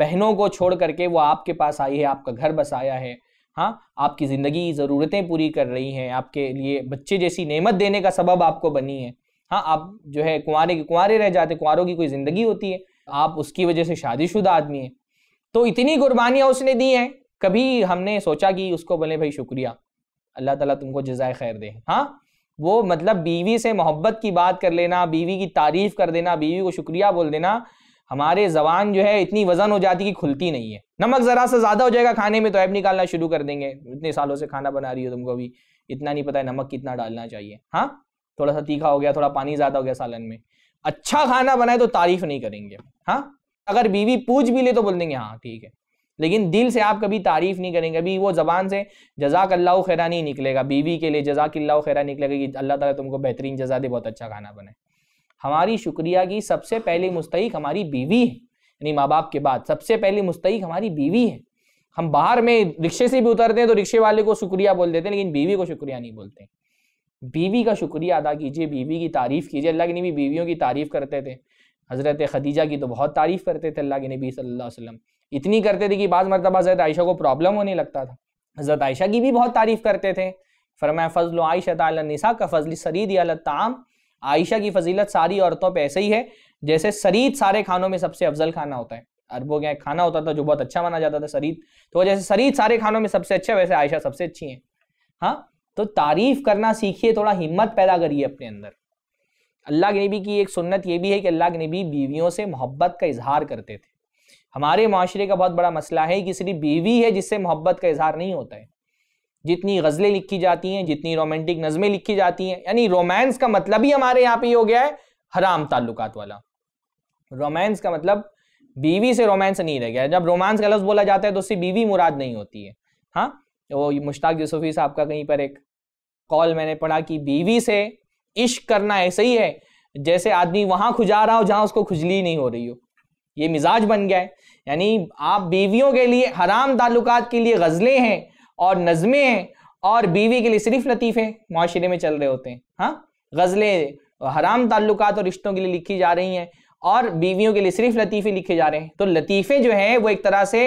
बहनों को छोड़ करके वो आपके पास आई है आपका घर बसाया है हाँ आपकी ज़िंदगी ज़रूरतें पूरी कर रही हैं आपके लिए बच्चे जैसी नेमत देने का सबब आपको बनी है हाँ आप जो है कुंवारे के कुंवारे रह जाते कुंवारों की कोई ज़िंदगी होती है आप उसकी वजह से शादीशुदा आदमी है तो इतनी कुर्बानियाँ उसने दी हैं कभी हमने सोचा कि उसको बोले भाई शुक्रिया अल्लाह ताला तुमको जजाय खैर दे हाँ वो मतलब बीवी से मोहब्बत की बात कर लेना बीवी की तारीफ कर देना बीवी को शुक्रिया बोल देना हमारे जबान जो है इतनी वजन हो जाती कि खुलती नहीं है नमक ज़रा सा ज़्यादा हो जाएगा खाने में तो ऐप निकालना शुरू कर देंगे इतने सालों से खाना बना रही हो तुमको अभी इतना नहीं पता है नमक कितना डालना चाहिए हाँ थोड़ा सा तीखा हो गया थोड़ा पानी ज़्यादा हो गया सालन में अच्छा खाना बनाए तो तारीफ नहीं करेंगे हाँ अगर बीवी पूछ भी ले तो बोल देंगे हाँ ठीक है लेकिन दिल से आप कभी तारीफ नहीं करेंगे अभी वो जबान से जजाक अल्लाह खैरा नहीं निकलेगा बीवी के लिए जजाक अल्लाह खैरा निकलेगा कि अल्लाह ताला तुमको बेहतरीन जजा दे बहुत अच्छा खाना बनाए हमारी शुक्रिया की सबसे पहले मुस्तक हमारी बीवी है यानी माँ बाप के बाद सबसे पहली मुस्तक हमारी बीवी है हम बाहर में रिक्शे से भी उतरते हैं तो रिक्शे वाले को शुक्रिया बोल देते हैं लेकिन बीवी को शुक्रिया नहीं बोलते बीवी का शुक्रिया अदा कीजिए बीवी की तारीफ़ कीजिए अल्लाह के नबी बीवियों की तारीफ़ करते थे हज़रत खदीजा की तो बहुत तारीफ़ करते थे अल्लाह के नबी सल्लल्लाहु अलैहि वसल्लम इतनी करते थे कि बाज़ मरतबा हज़रत आयशा को प्रॉब्लम होने लगता था हज़रत आयशा की भी बहुत तारीफ़ करते थे फरमाए फ़जल आयशा तसा का फ़जल सरीद ताम आयशा की फजीलत सारी औरतों पर ऐसे ही है जैसे शरीर सारे खानों में सबसे अफजल खाना होता है अरबों का खाना होता था जो बहुत अच्छा माना जाता था शरीर तो जैसे शरीर सारे खानों में सबसे अच्छा वैसे आयशा सबसे अच्छी है हाँ तो तारीफ करना सीखिए थोड़ा हिम्मत पैदा करिए अपने अंदर अल्लाह के नबी की एक सुन्नत ये भी है कि अल्लाह के नबी बीवियों से मोहब्बत का इजहार करते थे हमारे माशरे का बहुत बड़ा मसला है कि सिर्फ बीवी है जिससे मोहब्बत का इजहार नहीं होता है जितनी गज़लें लिखी जाती हैं जितनी रोमांटिक नज़में लिखी जाती हैं यानी रोमांस का मतलब ही हमारे यहाँ पे हो गया है हराम ताल्लुकात वाला रोमांस का मतलब बीवी से रोमांस नहीं रह गया जब रोमांस का लफ्ज बोला जाता है तो उससे बीवी मुराद नहीं होती है हाँ वो मुश्ताक यूसुफी साहब का कहीं पर एक कॉल मैंने पढ़ा कि बीवी से इश्क करना ऐसे ही है जैसे आदमी वहां खुजा रहा हो जहां उसको खुजली नहीं हो रही हो ये मिजाज बन गया है यानी आप बीवियों के लिए हराम ताल्लुकात के लिए गज़लें हैं और नज़में हैं और बीवी के लिए सिर्फ लतीफ़े माशरे में चल रहे होते हैं हाँ गज़लें हराम ताल्लुकात और रिश्तों के लिए लिखी जा रही हैं और बीवियों के लिए सिर्फ लतीफे लिखे जा रहे हैं तो लतीफे जो हैं वो एक तरह से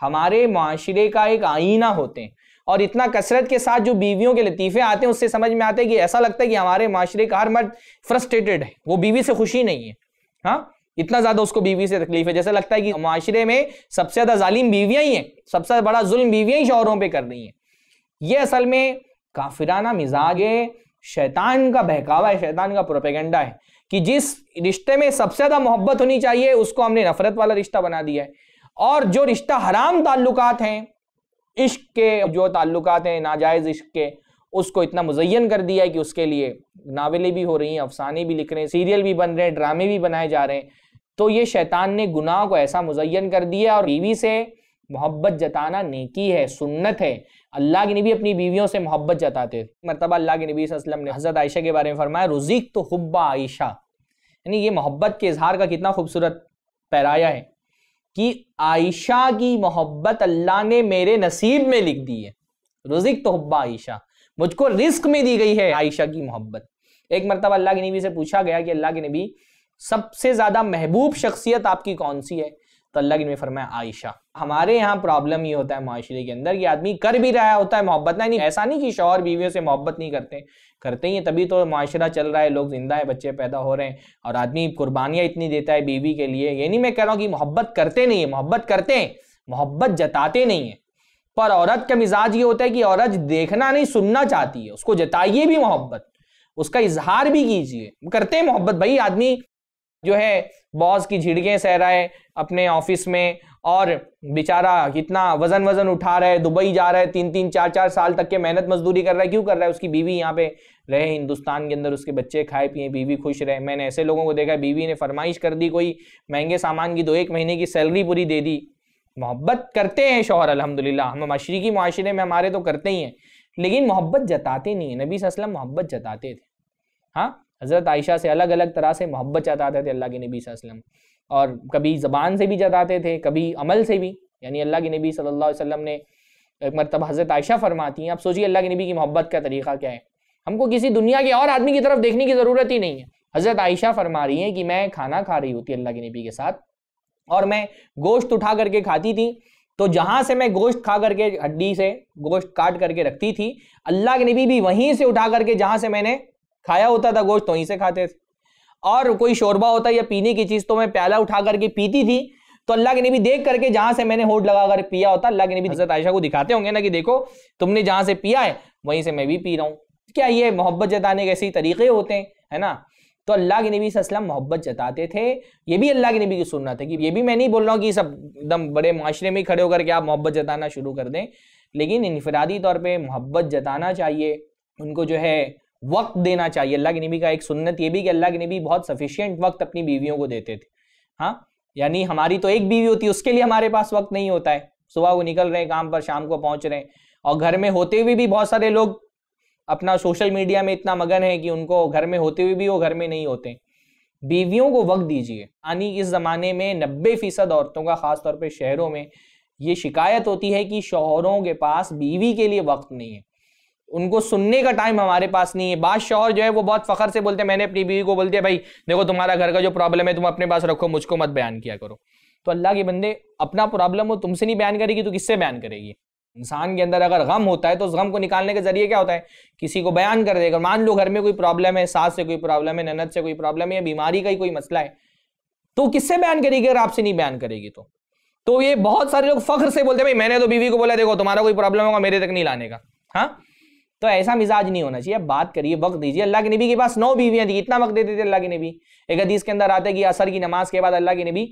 हमारे माशरे का एक आईना होते हैं और इतना कसरत के साथ जो बीवियों के लतीफ़े आते हैं उससे समझ में आते हैं कि ऐसा लगता है कि हमारे माशरे का हर मर्द फ्रस्ट्रेटेड है वो बीवी से खुशी नहीं है हाँ इतना ज़्यादा उसको बीवी से तकलीफ है जैसा लगता है कि माशरे में सबसे ज़्यादा जालिम बीविया ही हैं सबसे बड़ा जुल्म बीविया ही शोरों पर कर रही हैं ये असल में काफिराना मिजाज है शैतान का बहकावा है शैतान का प्रोपेगेंडा है कि जिस रिश्ते में सबसे ज्यादा मोहब्बत होनी चाहिए उसको हमने नफरत वाला रिश्ता बना दिया है और जो रिश्ता हराम ताल्लुकात हैं इश्क के जो ताल्लुकात हैं नाजायज़ इश्क के उसको इतना मुजयन कर दिया है कि उसके लिए नावलें भी हो रही हैं अफसाने भी लिख रहे हैं सीरियल भी बन रहे हैं ड्रामे भी बनाए जा रहे हैं तो ये शैतान ने गुनाह को ऐसा मुजयन कर दिया और बीवी से मोहब्बत जताना नेकी है सुन्नत है अल्लाह के नबी अपनी बीवियों से मोहब्बत जताते थे मरतबा अल्लाह के नबी वसल्लम ने हज़रत आयशा के बारे में फरमाया रुजीक तो हब्बा आयशा यानी ये मोहब्बत के इजहार का कितना खूबसूरत पैराया है कि आयशा की मोहब्बत अल्लाह ने मेरे नसीब में लिख दी है रुजिक तो हब्बा आयशा मुझको रिस्क में दी गई है आयशा की मोहब्बत एक मरतबा अल्लाह के नबी से पूछा गया कि अल्लाह के नबी सबसे ज़्यादा महबूब शख्सियत आपकी कौन सी है अल्लाह तो की फरमाया आयशा हमारे यहाँ प्रॉब्लम ये होता है माशरे के अंदर कि आदमी कर भी रहा होता है मोहब्बत नहीं ऐसा नहीं कि शोर बीवियों से मोहब्बत नहीं करते करते ही तभी तो माशरा चल रहा है लोग जिंदा है बच्चे पैदा हो रहे हैं और आदमी कुर्बानियाँ इतनी देता है बीवी के लिए ये नहीं मैं कह रहा हूँ कि मोहब्बत करते नहीं है मोहब्बत करते हैं मोहब्बत जताते नहीं है पर औरत का मिजाज ये होता है कि औरत देखना नहीं सुनना चाहती है उसको जताइए भी मोहब्बत उसका इजहार भी कीजिए करते हैं मोहब्बत भाई आदमी जो है बॉस की झिड़कें सह रहा है अपने ऑफिस में और बेचारा कितना वजन वजन उठा रहा है दुबई जा रहा है तीन तीन चार चार साल तक के मेहनत मजदूरी कर रहा है क्यों कर रहा है उसकी बीवी यहाँ पे रहे हिंदुस्तान के अंदर उसके बच्चे खाए पिए बीवी खुश रहे मैंने ऐसे लोगों को देखा बीवी ने फरमाइश कर दी कोई महंगे सामान की दो एक महीने की सैलरी पूरी दे दी मोहब्बत करते हैं शोहर अलहमदिल्ला हम मशरकी माशरे में हमारे तो करते ही हैं लेकिन मोहब्बत जताते नहीं है नबी असलम मोहब्बत जताते थे हाँ हज़रत आयशा से अलग अलग तरह से मोहब्बत जताते थे अल्लाह के नबी वसल्लम और कभी ज़बान से भी जताते थे कभी अमल से भी यानी अल्लाह के नबी सल्लल्लाहु अलैहि वसल्लम ने एक मरतब हज़रत आयशा फरमाती हैं आप सोचिए अल्लाह के नबी की मोहब्बत का तरीका क्या है हमको किसी दुनिया के और आदमी की तरफ देखने की ज़रूरत ही नहीं है हज़रत आयशा फरमा रही हैं कि मैं खाना खा रही होती अल्लाह के नबी के साथ और मैं गोश्त उठा करके खाती थी तो जहाँ से मैं गोश्त खा करके हड्डी से गोश्त काट करके रखती थी अल्लाह के नबी भी वहीं से उठा करके जहाँ से मैंने खाया होता था गोश्त वहीं से खाते थे और कोई शोरबा होता या पीने की चीज़ तो मैं प्याला उठा करके पीती थी तो अल्लाह के नबी देख करके जहां से मैंने होट लगा कर पिया होता अल्लाह के नबी हजरत आयशा को दिखाते होंगे ना कि देखो तुमने जहां से पिया है वहीं से मैं भी पी रहा हूँ क्या ये मोहब्बत जताने के ऐसे तरीके होते हैं है ना तो अल्लाह के नबी सल्लम मोहब्बत जताते थे ये भी अल्लाह के नबी की सुनना था कि ये भी मैं नहीं बोल रहा हूँ कि सब एकदम बड़े माशरे में खड़े होकर के आप मोहब्बत जताना शुरू कर दें लेकिन इनफरादी तौर पर मोहब्बत जताना चाहिए उनको जो है वक्त देना चाहिए अल्लाह के नबी का एक सुन्नत ये भी कि अल्लाह के नबी बहुत सफिशियंट वक्त अपनी बीवियों को देते थे हाँ यानी हमारी तो एक बीवी होती है उसके लिए हमारे पास वक्त नहीं होता है सुबह वो निकल रहे हैं काम पर शाम को पहुंच रहे हैं और घर में होते हुए भी बहुत सारे लोग अपना सोशल मीडिया में इतना मगन है कि उनको घर में होते हुए भी वो घर में नहीं होते बीवियों को वक्त दीजिए यानी इस ज़माने में नब्बे फीसद औरतों का ख़ासतौर पर शहरों में ये शिकायत होती है कि शोहरों के पास बीवी के लिए वक्त नहीं है उनको सुनने का टाइम हमारे पास नहीं है बाद शोहर जो है वो बहुत फखर से बोलते हैं मैंने अपनी बीवी को बोल दिया भाई देखो तुम्हारा घर का जो प्रॉब्लम है तुम अपने पास रखो मुझको मत बयान किया करो तो अल्लाह के बंदे अपना प्रॉब्लम वो तुमसे नहीं बयान करेगी तो किससे बयान करेगी इंसान के अंदर अगर गम होता है तो उस गम को निकालने के जरिए क्या होता है किसी को बयान कर देगा मान लो घर में कोई प्रॉब्लम है सास से कोई प्रॉब्लम है ननद से कोई प्रॉब्लम है या बीमारी का ही कोई मसला है तो किससे बयान करेगी अगर आपसे नहीं बयान करेगी तो तो ये बहुत सारे लोग फख्र से बोलते हैं भाई मैंने तो बीवी को बोला देखो तुम्हारा कोई प्रॉब्लम होगा मेरे तक नहीं लाने का हाँ तो ऐसा मिजाज नहीं होना चाहिए बात करिए वक्त दीजिए अल्लाह के नबी के पास नौ बीवियां थी इतना वक्त देते थे अल्लाह के नबी एक हदीस के अंदर आते कि असर की नमाज के बाद अल्लाह के नबी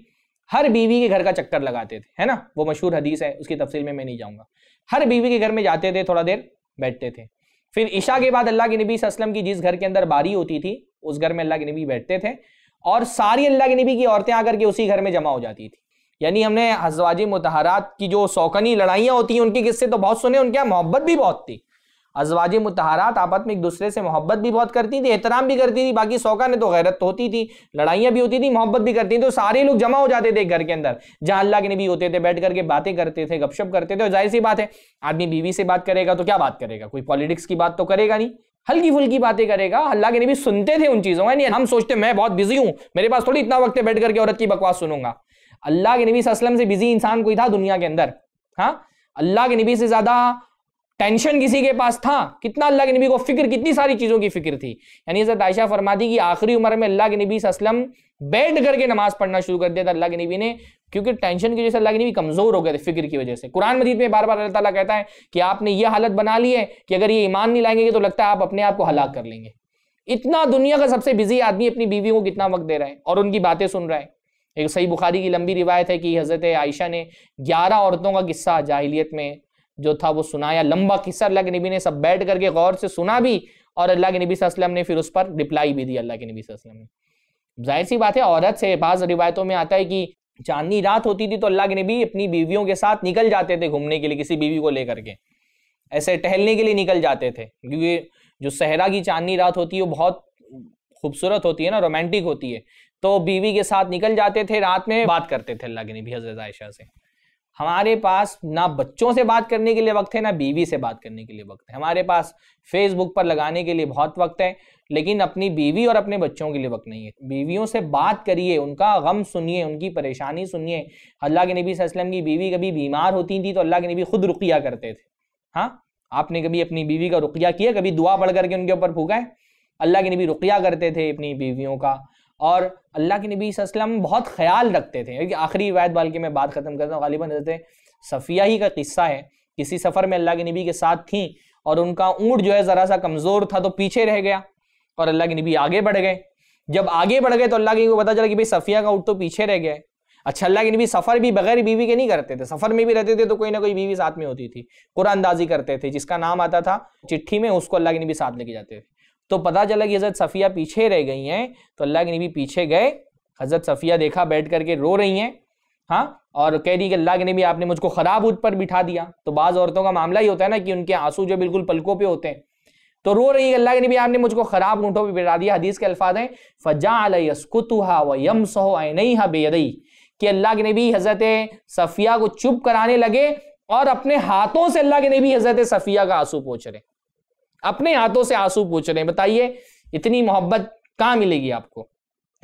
हर बीवी के घर का चक्कर लगाते थे है ना वो मशहूर हदीस है उसकी तफसील में मैं नहीं जाऊँगा हर बीवी के घर में जाते थे थोड़ा देर बैठते थे फिर ईशा के बाद अल्लाह के नबी असलम की जिस घर के अंदर बारी होती थी उस घर में अल्लाह के नबी बैठते थे और सारी अल्लाह के नबी की औरतें आकर के उसी घर में जमा हो जाती थी यानी हमने हजवाजी मतहरात की जो सौकनी लड़ाइयाँ होती हैं उनके किस्से तो बहुत सुने उनके यहाँ मोहब्बत भी बहुत थी अजवाज मतहारात आपस में एक दूसरे से मोहब्बत भी बहुत करती थी एहतराम भी करती थी बाकी सौका ने तो गैरत तो होती थी लड़ाइयाँ भी होती थी मोहब्बत भी करती थी तो सारे लोग जमा हो जाते थे घर के अंदर जहाँ अल्लाह के नबी होते थे बैठ करके बातें करते थे गपशप करते थे और जाहिर सी बात है आदमी बीवी से बात करेगा तो क्या बात करेगा कोई पॉलिटिक्स की बात तो करेगा नहीं हल्की फुल्की बातें करेगा अल्लाह के नबी सुनते थे उन चीज़ों में हम सोचते मैं बहुत बिजी हूँ मेरे पास थोड़ी इतना वक्त है बैठ करके औरत की बकवास सुनूंगा अल्लाह के नबी असलम से बिजी इंसान कोई था दुनिया के अंदर हाँ अल्लाह के नबी से ज़्यादा टेंशन किसी के पास था कितना अल्लाह के नबी को फिक्र कितनी सारी चीज़ों की फिक्र थी यानी हजरत आयशा फरमाती कि आखिरी उम्र में अल्लाह के नबी असलम बैठ करके नमाज पढ़ना शुरू कर दिया था अल्लाह के नबी ने क्योंकि टेंशन की वजह से अल्लाह के नबी कमज़ोर हो गए थे फिक्र की वजह से कुरान मजीद में बार बार अल्लाह ताला कहता है कि आपने ये हालत बना ली है कि अगर ये ईमान नहीं लाएंगे तो लगता है आप अपने आप को हलाक कर लेंगे इतना दुनिया का सबसे बिजी आदमी अपनी बीवी को कितना वक्त दे रहा है और उनकी बातें सुन रहा है एक सही बुखारी की लंबी रिवायत है कि हज़रत आयशा ने ग्यारह औरतों का किस्सा जाहिलियत में जो था वो सुनाया लंबा किस्सा अल्लाह के नबी ने सब बैठ करके गौर से सुना भी और अल्लाह के नबी वसल्लम ने फिर उस पर रिप्लाई भी दी अल्लाह के नबी वसल्लम ने जाहिर सी बात है औरत से बाज़ रिवायतों में आता है कि चांदनी रात होती थी तो अल्लाह के नबी अपनी बीवियों के साथ निकल जाते थे घूमने के लिए किसी बीवी को लेकर के ऐसे टहलने के लिए निकल जाते थे क्योंकि जो सहरा की चांदनी रात होती है वो बहुत खूबसूरत होती है ना रोमांटिक होती है तो बीवी के साथ निकल जाते थे रात में बात करते थे अल्लाह के नबी हजरत आयशा से हमारे पास ना बच्चों से बात करने के लिए वक्त है ना बीवी से बात करने के लिए वक्त है हमारे पास फेसबुक पर लगाने के लिए बहुत वक्त है लेकिन अपनी बीवी और अपने बच्चों के लिए वक्त नहीं है बीवियों से बात करिए उनका गम सुनिए उनकी परेशानी सुनिए अल्लाह के नबी वसल्लम की बीवी कभी बीमार होती थी तो अल्लाह के नबी खुद रुकिया करते थे हाँ आपने कभी अपनी बीवी का रुकिया किया कभी दुआ पढ़ करके उनके ऊपर फूका है अल्लाह के नबी रुकिया करते थे अपनी बीवियों का और अल्लाह के नबी वसल्लम बहुत ख्याल रखते थे आखिरी वायद बाल की मैं बात ख़त्म करता हूँ गालिबा हजरत सफ़िया ही का किस्सा है किसी सफ़र में अल्लाह के नबी के साथ थी और उनका ऊँट जो है ज़रा सा कमज़ोर था तो पीछे रह गया और अल्लाह के नबी आगे बढ़ गए जब आगे बढ़ गए तो अल्लाह के नबी को पता चला कि भाई सफ़िया का ऊँट तो पीछे रह गया अच्छा अल्लाह के नबी सफ़र भी बगैर बीवी के नहीं करते थे सफ़र में भी रहते थे तो कोई ना कोई बीवी साथ में होती थी कुरानदाजी करते थे जिसका नाम आता था चिट्ठी में उसको अल्लाह के नबी साथ लेके जाते थे तो पता चला कि हज़रत सफ़िया पीछे रह गई हैं तो अल्लाह के नबी पीछे गए हज़रत सफ़िया देखा बैठ करके रो रही हैं हाँ और कह रही कि अल्लाह के नबी आपने मुझको ख़राब उद पर बिठा दिया तो बाज़ औरतों का मामला ही होता है ना कि उनके आंसू जो बिल्कुल पलकों पर होते हैं तो रो रही है अल्लाह के नबी आपने मुझको ख़राब ऊँटों पर बिठा दिया हदीस के अल्फाज हैं फ़जा अलकुतहा व यम सहो नहीं हा बेदई कि अल्लाह के नबी हज़रत सफ़िया को चुप कराने लगे और अपने हाथों से अल्लाह के नबी हज़रत सफ़िया का आंसू पोछ रहे अपने हाथों से आंसू पूछ रहे हैं बताइए इतनी मोहब्बत कहाँ मिलेगी आपको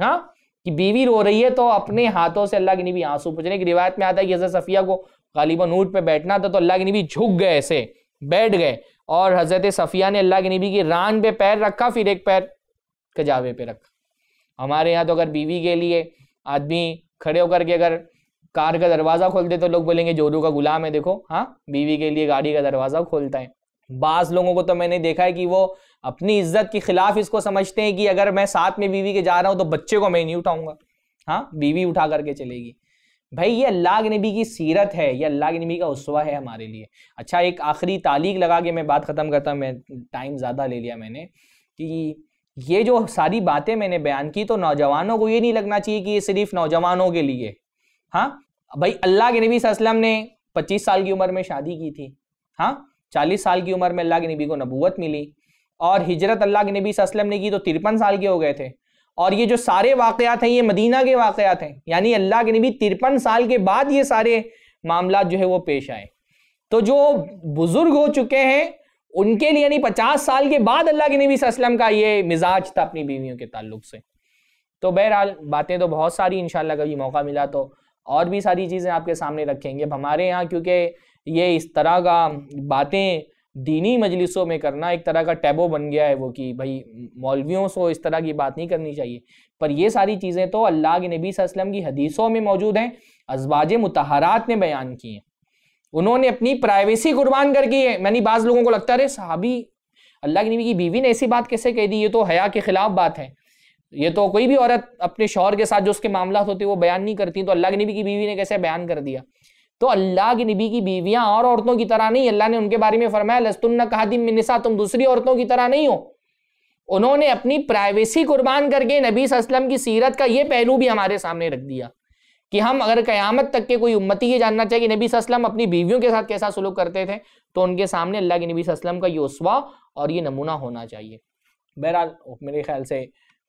हाँ कि बीवी रो रही है तो अपने हाथों से अल्लाह के नबी आंसू पूछ रहे हैं रिवायत में आता है कि हजरत सफिया को गालिबन ऊट पे बैठना था तो अल्लाह के नबी झुक गए ऐसे बैठ गए और हजरत सफिया ने अल्लाह के नबी की रान पे पैर रखा फिर एक पैर कजावे पे रखा हमारे यहाँ तो अगर बीवी के लिए आदमी खड़े होकर के अगर कार का दरवाज़ा खोल दे तो लोग बोलेंगे जोरू का गुलाम है देखो हाँ बीवी के लिए गाड़ी का दरवाज़ा खोलता है बाज लोगों को तो मैंने देखा है कि वो अपनी इज्जत के खिलाफ इसको समझते हैं कि अगर मैं साथ में बीवी के जा रहा हूं तो बच्चे को मैं नहीं उठाऊंगा हाँ बीवी उठा करके चलेगी भाई ये अल्लाह के नबी की सीरत है ये अल्लाह के नबी का उसवा है हमारे लिए अच्छा एक आखिरी तालीक लगा के मैं बात ख़त्म करता हूँ मैं टाइम ज़्यादा ले लिया मैंने कि ये जो सारी बातें मैंने बयान की तो नौजवानों को ये नहीं लगना चाहिए कि ये सिर्फ नौजवानों के लिए हाँ भाई अल्लाह के नबी वसल्लम ने पच्चीस साल की उम्र में शादी की थी हाँ चालीस साल की उम्र में अल्लाह के नबी को नबूत मिली और हिजरत अल्लाह के नबी वसल्लम ने की तो तिरपन साल के हो गए थे और ये जो सारे वाकयात हैं ये मदीना के वाकयात हैं यानी अल्लाह के नबी तिरपन साल के बाद ये सारे मामला जो है वो पेश आए तो जो बुजुर्ग हो चुके हैं उनके लिए यानी पचास साल के बाद अल्लाह के नबी वसल्लम का ये मिजाज था अपनी बीवियों के ताल्लुक से तो बहरहाल बातें तो बहुत सारी इनशाला कभी मौका मिला तो और भी सारी चीज़ें आपके सामने रखेंगे हमारे यहाँ क्योंकि ये इस तरह का बातें दीनी मजलिसों में करना एक तरह का टैबो बन गया है वो कि भाई मौलवियों से इस तरह की बात नहीं करनी चाहिए पर ये सारी चीज़ें तो अल्लाह के नबी वसल्लम की हदीसों में मौजूद हैं अजवाज मतहरात ने बयान किए हैं उन्होंने अपनी प्राइवेसी कुर्बान कर की है मैंने बाज़ लोगों को लगता रहे साहबी अल्लाह के नबी की बीवी ने ऐसी बात कैसे कह दी ये तो हया के ख़िलाफ़ बात है ये तो कोई भी औरत अपने शोहर के साथ जो उसके मामला होते वो बयान नहीं करती तो अल्लाह के नबी की बीवी ने कैसे बयान कर दिया तो अल्लाह के नबी की बीवियां और औरतों की तरह नहीं अल्लाह ने उनके बारे में फरमाया लस्तुन्ना कहादिम मिनसा तुम दूसरी औरतों की तरह नहीं हो उन्होंने अपनी प्राइवेसी कुर्बान करके नबी असलम की सीरत का ये पहलू भी हमारे सामने रख दिया कि हम अगर क़यामत तक के कोई उम्मती ये जानना चाहिए कि नबी असलम अपनी बीवियों के साथ कैसा सलूक करते थे तो उनके सामने अल्लाह के नबी असलम का ये उसवा और ये नमूना होना चाहिए बहरहाल मेरे ख्याल से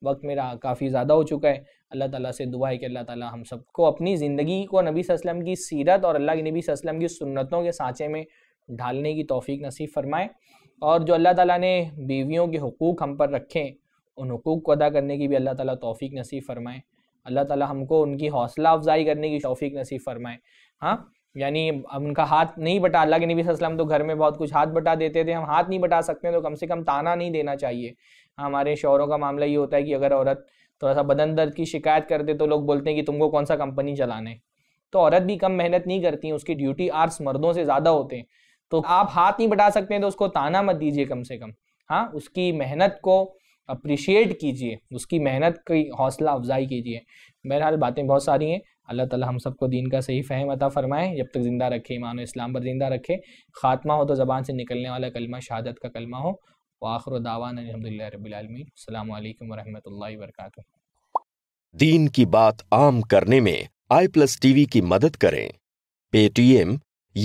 वक्त मेरा काफ़ी ज़्यादा हो चुका है अल्लाह ताला से दुआ है कि अल्लाह ताला हम सबको अपनी ज़िंदगी को नबी वसल्लम की सीरत और अल्लाह के नबी वसल्लम की सुन्नतों के सांचे में ढालने की तोफ़ी नसीब फरमाए और जो अल्लाह ताला ने बीवियों के हकूक़ हम पर रखें उन हकूक़ को अदा करने की भी अल्लाह ताला तोफ़ी नसीब फरमाए अल्लाह ताला हमको उनकी हौसला अफजाई करने की तोफ़ी नसीब फरमाए हाँ यानी उनका हाथ नहीं बटा अल्लाह के नबी वसल्लम तो घर में बहुत कुछ हाथ बटा देते थे हम हाथ नहीं बटा सकते तो कम से कम ताना नहीं देना चाहिए हाँ, हमारे शोरों का मामला ये होता है कि अगर औरत थोड़ा सा बदन दर्द की शिकायत करते तो लोग बोलते हैं कि तुमको कौन सा कंपनी चलाना है तो औरत भी कम मेहनत नहीं करती है उसकी ड्यूटी आर्स मर्दों से ज़्यादा होते हैं तो आप हाथ नहीं बटा सकते हैं तो उसको ताना मत दीजिए कम से कम हाँ उसकी मेहनत को अप्रिशिएट कीजिए उसकी मेहनत की हौसला अफजाई कीजिए बहरहाल बातें बहुत सारी हैं अल्लाह ताला हम सबको दीन का सही फ़हम अता फ़रमाए जब तक ज़िंदा रखे ईमान इस्लाम पर ज़िंदा रखे ख़ात्मा हो तो ज़बान से निकलने वाला कलमा शहादत का कलमा हो वाखर दावा अलहमदिल्ला रबीआलमीम वरहमल वर्क दीन की बात आम करने में आई प्लस टीवी की मदद करें पेटीएम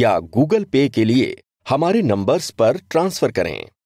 या गूगल पे के लिए हमारे नंबर्स पर ट्रांसफर करें